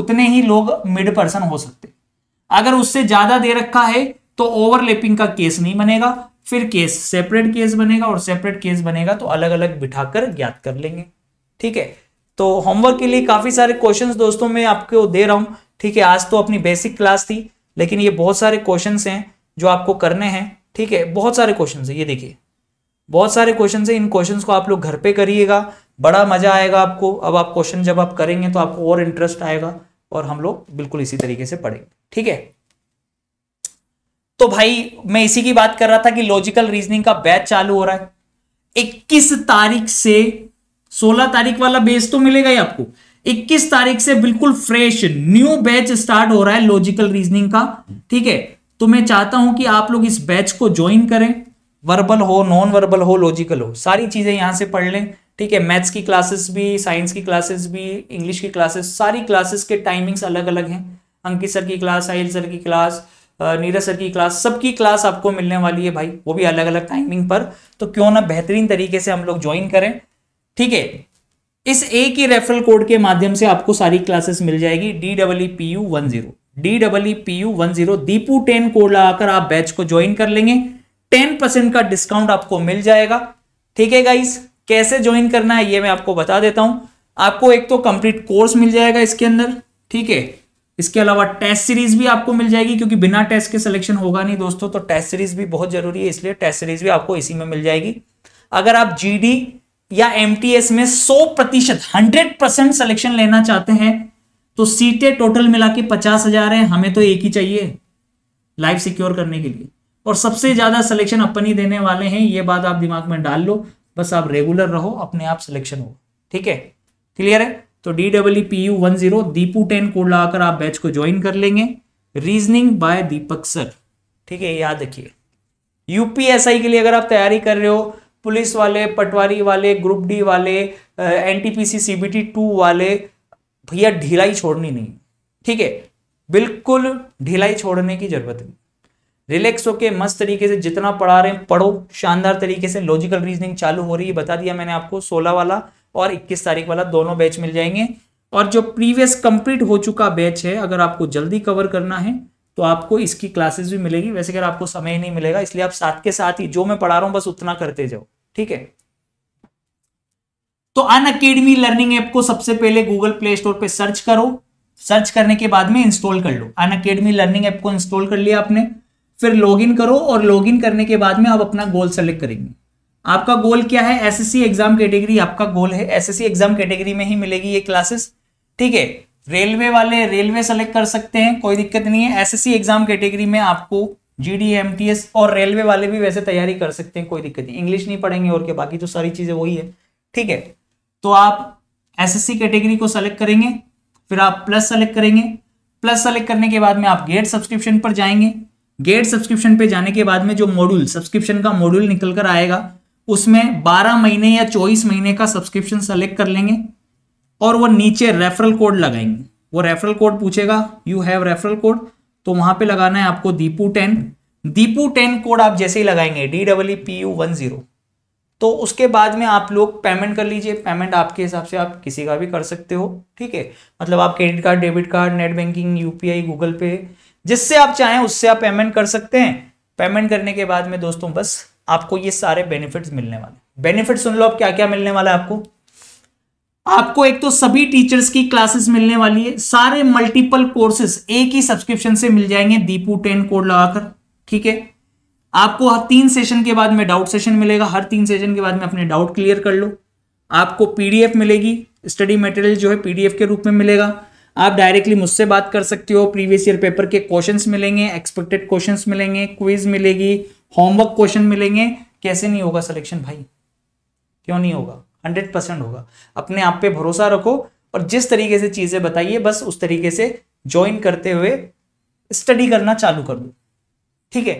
उतने ही लोग मिड पर्सन हो सकते अगर उससे ज्यादा दे रखा है तो ओवरलेपिंग का केस नहीं बनेगा फिर केस सेपरेट केस बनेगा और सेपरेट केस बनेगा तो अलग अलग बिठाकर ज्ञात कर लेंगे ठीक है तो होमवर्क के लिए काफी सारे क्वेश्चंस दोस्तों मैं आपको दे रहा हूं ठीक है आज तो अपनी बेसिक क्लास थी लेकिन ये बहुत सारे क्वेश्चंस हैं जो आपको करने हैं ठीक है बहुत सारे क्वेश्चन है ये देखिए बहुत सारे क्वेश्चन है इन क्वेश्चन को आप लोग घर पे करिएगा बड़ा मजा आएगा आपको अब आप क्वेश्चन जब आप करेंगे तो आपको और इंटरेस्ट आएगा और हम लोग बिल्कुल इसी तरीके से पढ़ेंगे ठीक है तो भाई मैं इसी की बात कर रहा था कि लॉजिकल रीजनिंग का बैच चालू हो रहा है 21 तारीख से 16 तारीख वाला बेस तो मिलेगा ही आपको 21 तारीख से बिल्कुल फ्रेश न्यू बैच स्टार्ट हो रहा है लॉजिकल रीजनिंग का ठीक है तो मैं चाहता हूं कि आप लोग इस बैच को ज्वाइन करें वर्बल हो नॉन वर्बल हो लॉजिकल हो सारी चीज़ें यहाँ से पढ़ लें ठीक है मैथ्स की क्लासेस भी साइंस की क्लासेस भी इंग्लिश की क्लासेस सारी क्लासेस के टाइमिंग्स अलग अलग हैं अंकित सर की क्लास साहिल सर की क्लास नीरज सर की क्लास सबकी क्लास आपको मिलने वाली है भाई वो भी अलग अलग टाइमिंग पर तो क्यों ना बेहतरीन तरीके से हम लोग ज्वाइन करें ठीक है इस ए की रेफरल कोड के माध्यम से आपको सारी क्लासेस मिल जाएगी D double E P U one zero D double E P U one zero Deepu ten code लगाकर आप बैच को ज्वाइन कर लेंगे टेन परसेंट का डिस्काउंट आपको मिल जाएगा ठीक है गाइस कैसे ज्वाइन करना है ये मैं आपको बता देता हूं आपको एक तो कंप्लीट कोर्स मिल जाएगा इसके अंदर ठीक है इसके अलावा टेस्ट सीरीज भी आपको मिल जाएगी क्योंकि बिना टेस्ट के सिलेक्शन होगा नहीं दोस्तों तो टेस्ट सीरीज भी बहुत जरूरी है इसलिए टेस्ट सीरीज भी आपको इसी में मिल जाएगी अगर आप जी या एम में सौ प्रतिशत हंड्रेड सिलेक्शन लेना चाहते हैं तो सीटें टोटल मिला के पचास हजार है हमें तो एक ही चाहिए लाइफ सिक्योर करने के लिए और सबसे ज़्यादा सिलेक्शन अपन ही देने वाले हैं ये बात आप दिमाग में डाल लो बस आप रेगुलर रहो अपने आप सिलेक्शन हो ठीक है क्लियर है तो D W P U one zero Deepu ten code लगाकर आप बैच को ज्वाइन कर लेंगे रीजनिंग बाय दीपक सर ठीक है याद रखिए यूपीएसआई के लिए अगर आप तैयारी कर रहे हो पुलिस वाले पटवारी वाले ग्रुप डी वाले एनटीपीसी सीबीटी टू वाले भैया ढिलाई छोड़नी नहीं ठीक है बिल्कुल ढिलाई छोड़ने की जरूरत नहीं रिलैक्स होके मस्त तरीके से जितना पढ़ा रहे हैं पढ़ो शानदार तरीके से लॉजिकल रीजनिंग चालू हो रही है बता दिया मैंने आपको सोलह वाला और इक्कीस तारीख वाला दोनों बैच मिल जाएंगे और जो प्रीवियस कंप्लीट हो चुका बैच है अगर आपको जल्दी कवर करना है तो आपको इसकी क्लासेस भी मिलेगी वैसे अगर आपको समय ही नहीं मिलेगा इसलिए आप साथ के साथ ही जो मैं पढ़ा रहा हूं बस उतना करते जाओ ठीक है तो अन अकेडमी लर्निंग ऐप को सबसे पहले गूगल प्ले स्टोर पर सर्च करो सर्च करने के बाद में इंस्टॉल कर लो अन अकेडमी लर्निंग ऐप को इंस्टॉल कर लिया आपने फिर लॉगिन करो और लॉगिन करने के बाद में आप अपना गोल सेलेक्ट करेंगे आपका गोल क्या है एसएससी एग्जाम कैटेगरी आपका गोल है एसएससी एग्जाम कैटेगरी में ही मिलेगी ये क्लासेस ठीक है रेलवे वाले रेलवे सेलेक्ट कर सकते हैं कोई दिक्कत नहीं है एसएससी एग्जाम कैटेगरी में आपको टी एस और रेलवे वाले भी वैसे तैयारी कर सकते हैं कोई दिक्कत नहीं इंग्लिश नहीं पढ़ेंगे और क्या बाकी तो सारी चीज़ें वही है ठीक है तो आप सी कैटेगरी को सेलेक्ट करेंगे फिर आप प्लस सेलेक्ट करेंगे प्लस सेलेक्ट करने के बाद में आप गेट सब्सक्रिप्शन पर जाएंगे गेट सब्सक्रिप्शन पे जाने के बाद में जो मॉड्यूल सब्सक्रिप्शन का मॉड्यूल निकल कर आएगा उसमें 12 महीने या 24 महीने का सब्सक्रिप्शन सेलेक्ट कर लेंगे और वो नीचे रेफरल कोड लगाएंगे वो रेफरल कोड पूछेगा यू हैव रेफरल कोड तो वहां पे लगाना है आपको Deepu ten Deepu ten code आप जैसे ही लगाएंगे D W P U one zero तो उसके बाद में आप लोग पेमेंट कर लीजिए पेमेंट आपके हिसाब से आप किसी का भी कर सकते हो ठीक है मतलब आप credit card debit card net banking UPI Google Pay जिससे आप चाहें उससे आप पेमेंट कर सकते हैं पेमेंट करने के बाद में दोस्तों बस आपको ये सारे बेनिफिट्स मिलने वाले बेनिफिट सुन लो आप क्या क्या मिलने वाला है आपको आपको एक तो सभी टीचर्स की क्लासेस मिलने वाली है सारे मल्टीपल कोर्सेस एक ही सब्सक्रिप्शन से मिल जाएंगे दीपू टेन कोड लगाकर ठीक है आपको हर तीन सेशन के बाद में डाउट सेशन मिलेगा हर तीन सेशन के बाद में अपने डाउट क्लियर कर लो आपको पीडीएफ मिलेगी स्टडी मटेरियल जो है पीडीएफ के रूप में मिलेगा आप डायरेक्टली मुझसे बात कर सकते हो प्रीवियस ईयर पेपर के क्वेश्चंस मिलेंगे एक्सपेक्टेड क्वेश्चंस मिलेंगे क्विज मिलेगी होमवर्क क्वेश्चन मिलेंगे कैसे नहीं होगा सिलेक्शन भाई क्यों नहीं होगा हंड्रेड परसेंट होगा अपने आप पे भरोसा रखो और जिस तरीके से चीज़ें बताइए बस उस तरीके से ज्वाइन करते हुए स्टडी करना चालू कर दो ठीक है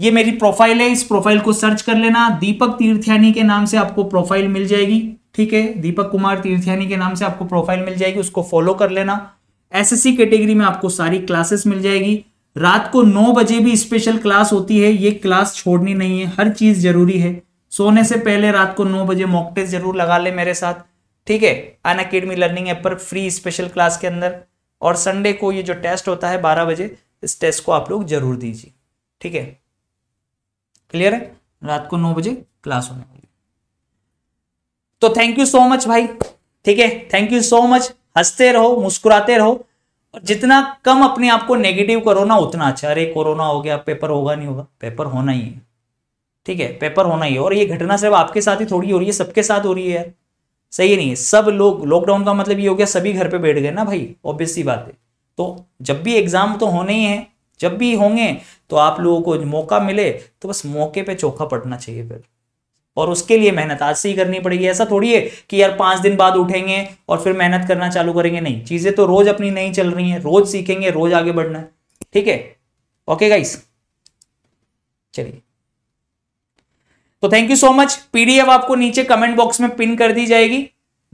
ये मेरी प्रोफाइल है इस प्रोफाइल को सर्च कर लेना दीपक तीर्थयानी के नाम से आपको प्रोफाइल मिल जाएगी ठीक है दीपक कुमार तीर्थयानी के नाम से आपको प्रोफाइल मिल जाएगी उसको फॉलो कर लेना एसएससी कैटेगरी में आपको सारी क्लासेस मिल जाएगी रात को नौ बजे भी स्पेशल क्लास होती है ये क्लास छोड़नी नहीं है हर चीज़ ज़रूरी है सोने से पहले रात को नौ बजे मॉक टेस्ट जरूर लगा ले मेरे साथ ठीक है अन अकेडमी लर्निंग ऐप पर फ्री स्पेशल क्लास के अंदर और संडे को ये जो टेस्ट होता है बारह बजे इस टेस्ट को आप लोग जरूर दीजिए ठीक है क्लियर है रात को नौ बजे क्लास होने तो थैंक यू सो मच भाई ठीक है थैंक यू सो मच हंसते रहो मुस्कुराते रहो और जितना कम अपने आप को नेगेटिव करो ना उतना अच्छा अरे कोरोना हो गया पेपर होगा नहीं होगा पेपर होना ही है ठीक है पेपर होना ही है और ये घटना सिर्फ आपके साथ ही थोड़ी हो रही है सबके साथ हो रही है यार सही नहीं है सब लोग लॉकडाउन का मतलब ये हो गया सभी घर पे बैठ गए ना भाई ऑब्वियस सी बात है तो जब भी एग्जाम तो होने ही है जब भी होंगे तो आप लोगों को मौका मिले तो बस मौके पे चोखा पड़ना चाहिए फिर और उसके लिए मेहनत आज से ही करनी पड़ेगी ऐसा थोड़ी है कि यार पांच दिन बाद उठेंगे और फिर मेहनत करना चालू करेंगे नहीं चीज़ें तो रोज़ अपनी नहीं चल रही हैं रोज़ सीखेंगे रोज़ आगे बढ़ना है ठीक है ओके गाइस चलिए तो thank you so much PDF आपको नीचे कमेंट बॉक्स में पिन कर दी जाएगी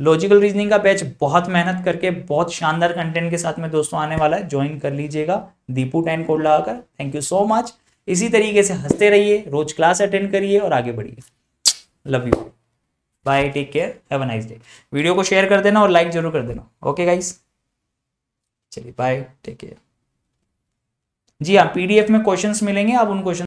लॉजिकल रीजनिंग का बैच बहुत मेहनत करके बहुत शानदार कंटेंट के साथ में दोस्तों आने वाला है ज्वाइन कर लीजिएगा दीपू टैन कोड लगाकर थैंक यू सो मच इसी तरीके से हंसते रहिए रोज क्लास अटेंड करिए और आगे बढ़िए love you bye take care have a nice day video को शेयर कर देना और लाइक जरूर कर देना ओके गाइस चलिए बाय टेक केयर जी हाँ पीडीएफ में क्वेश्चंस मिलेंगे आप उन क्वेश्चन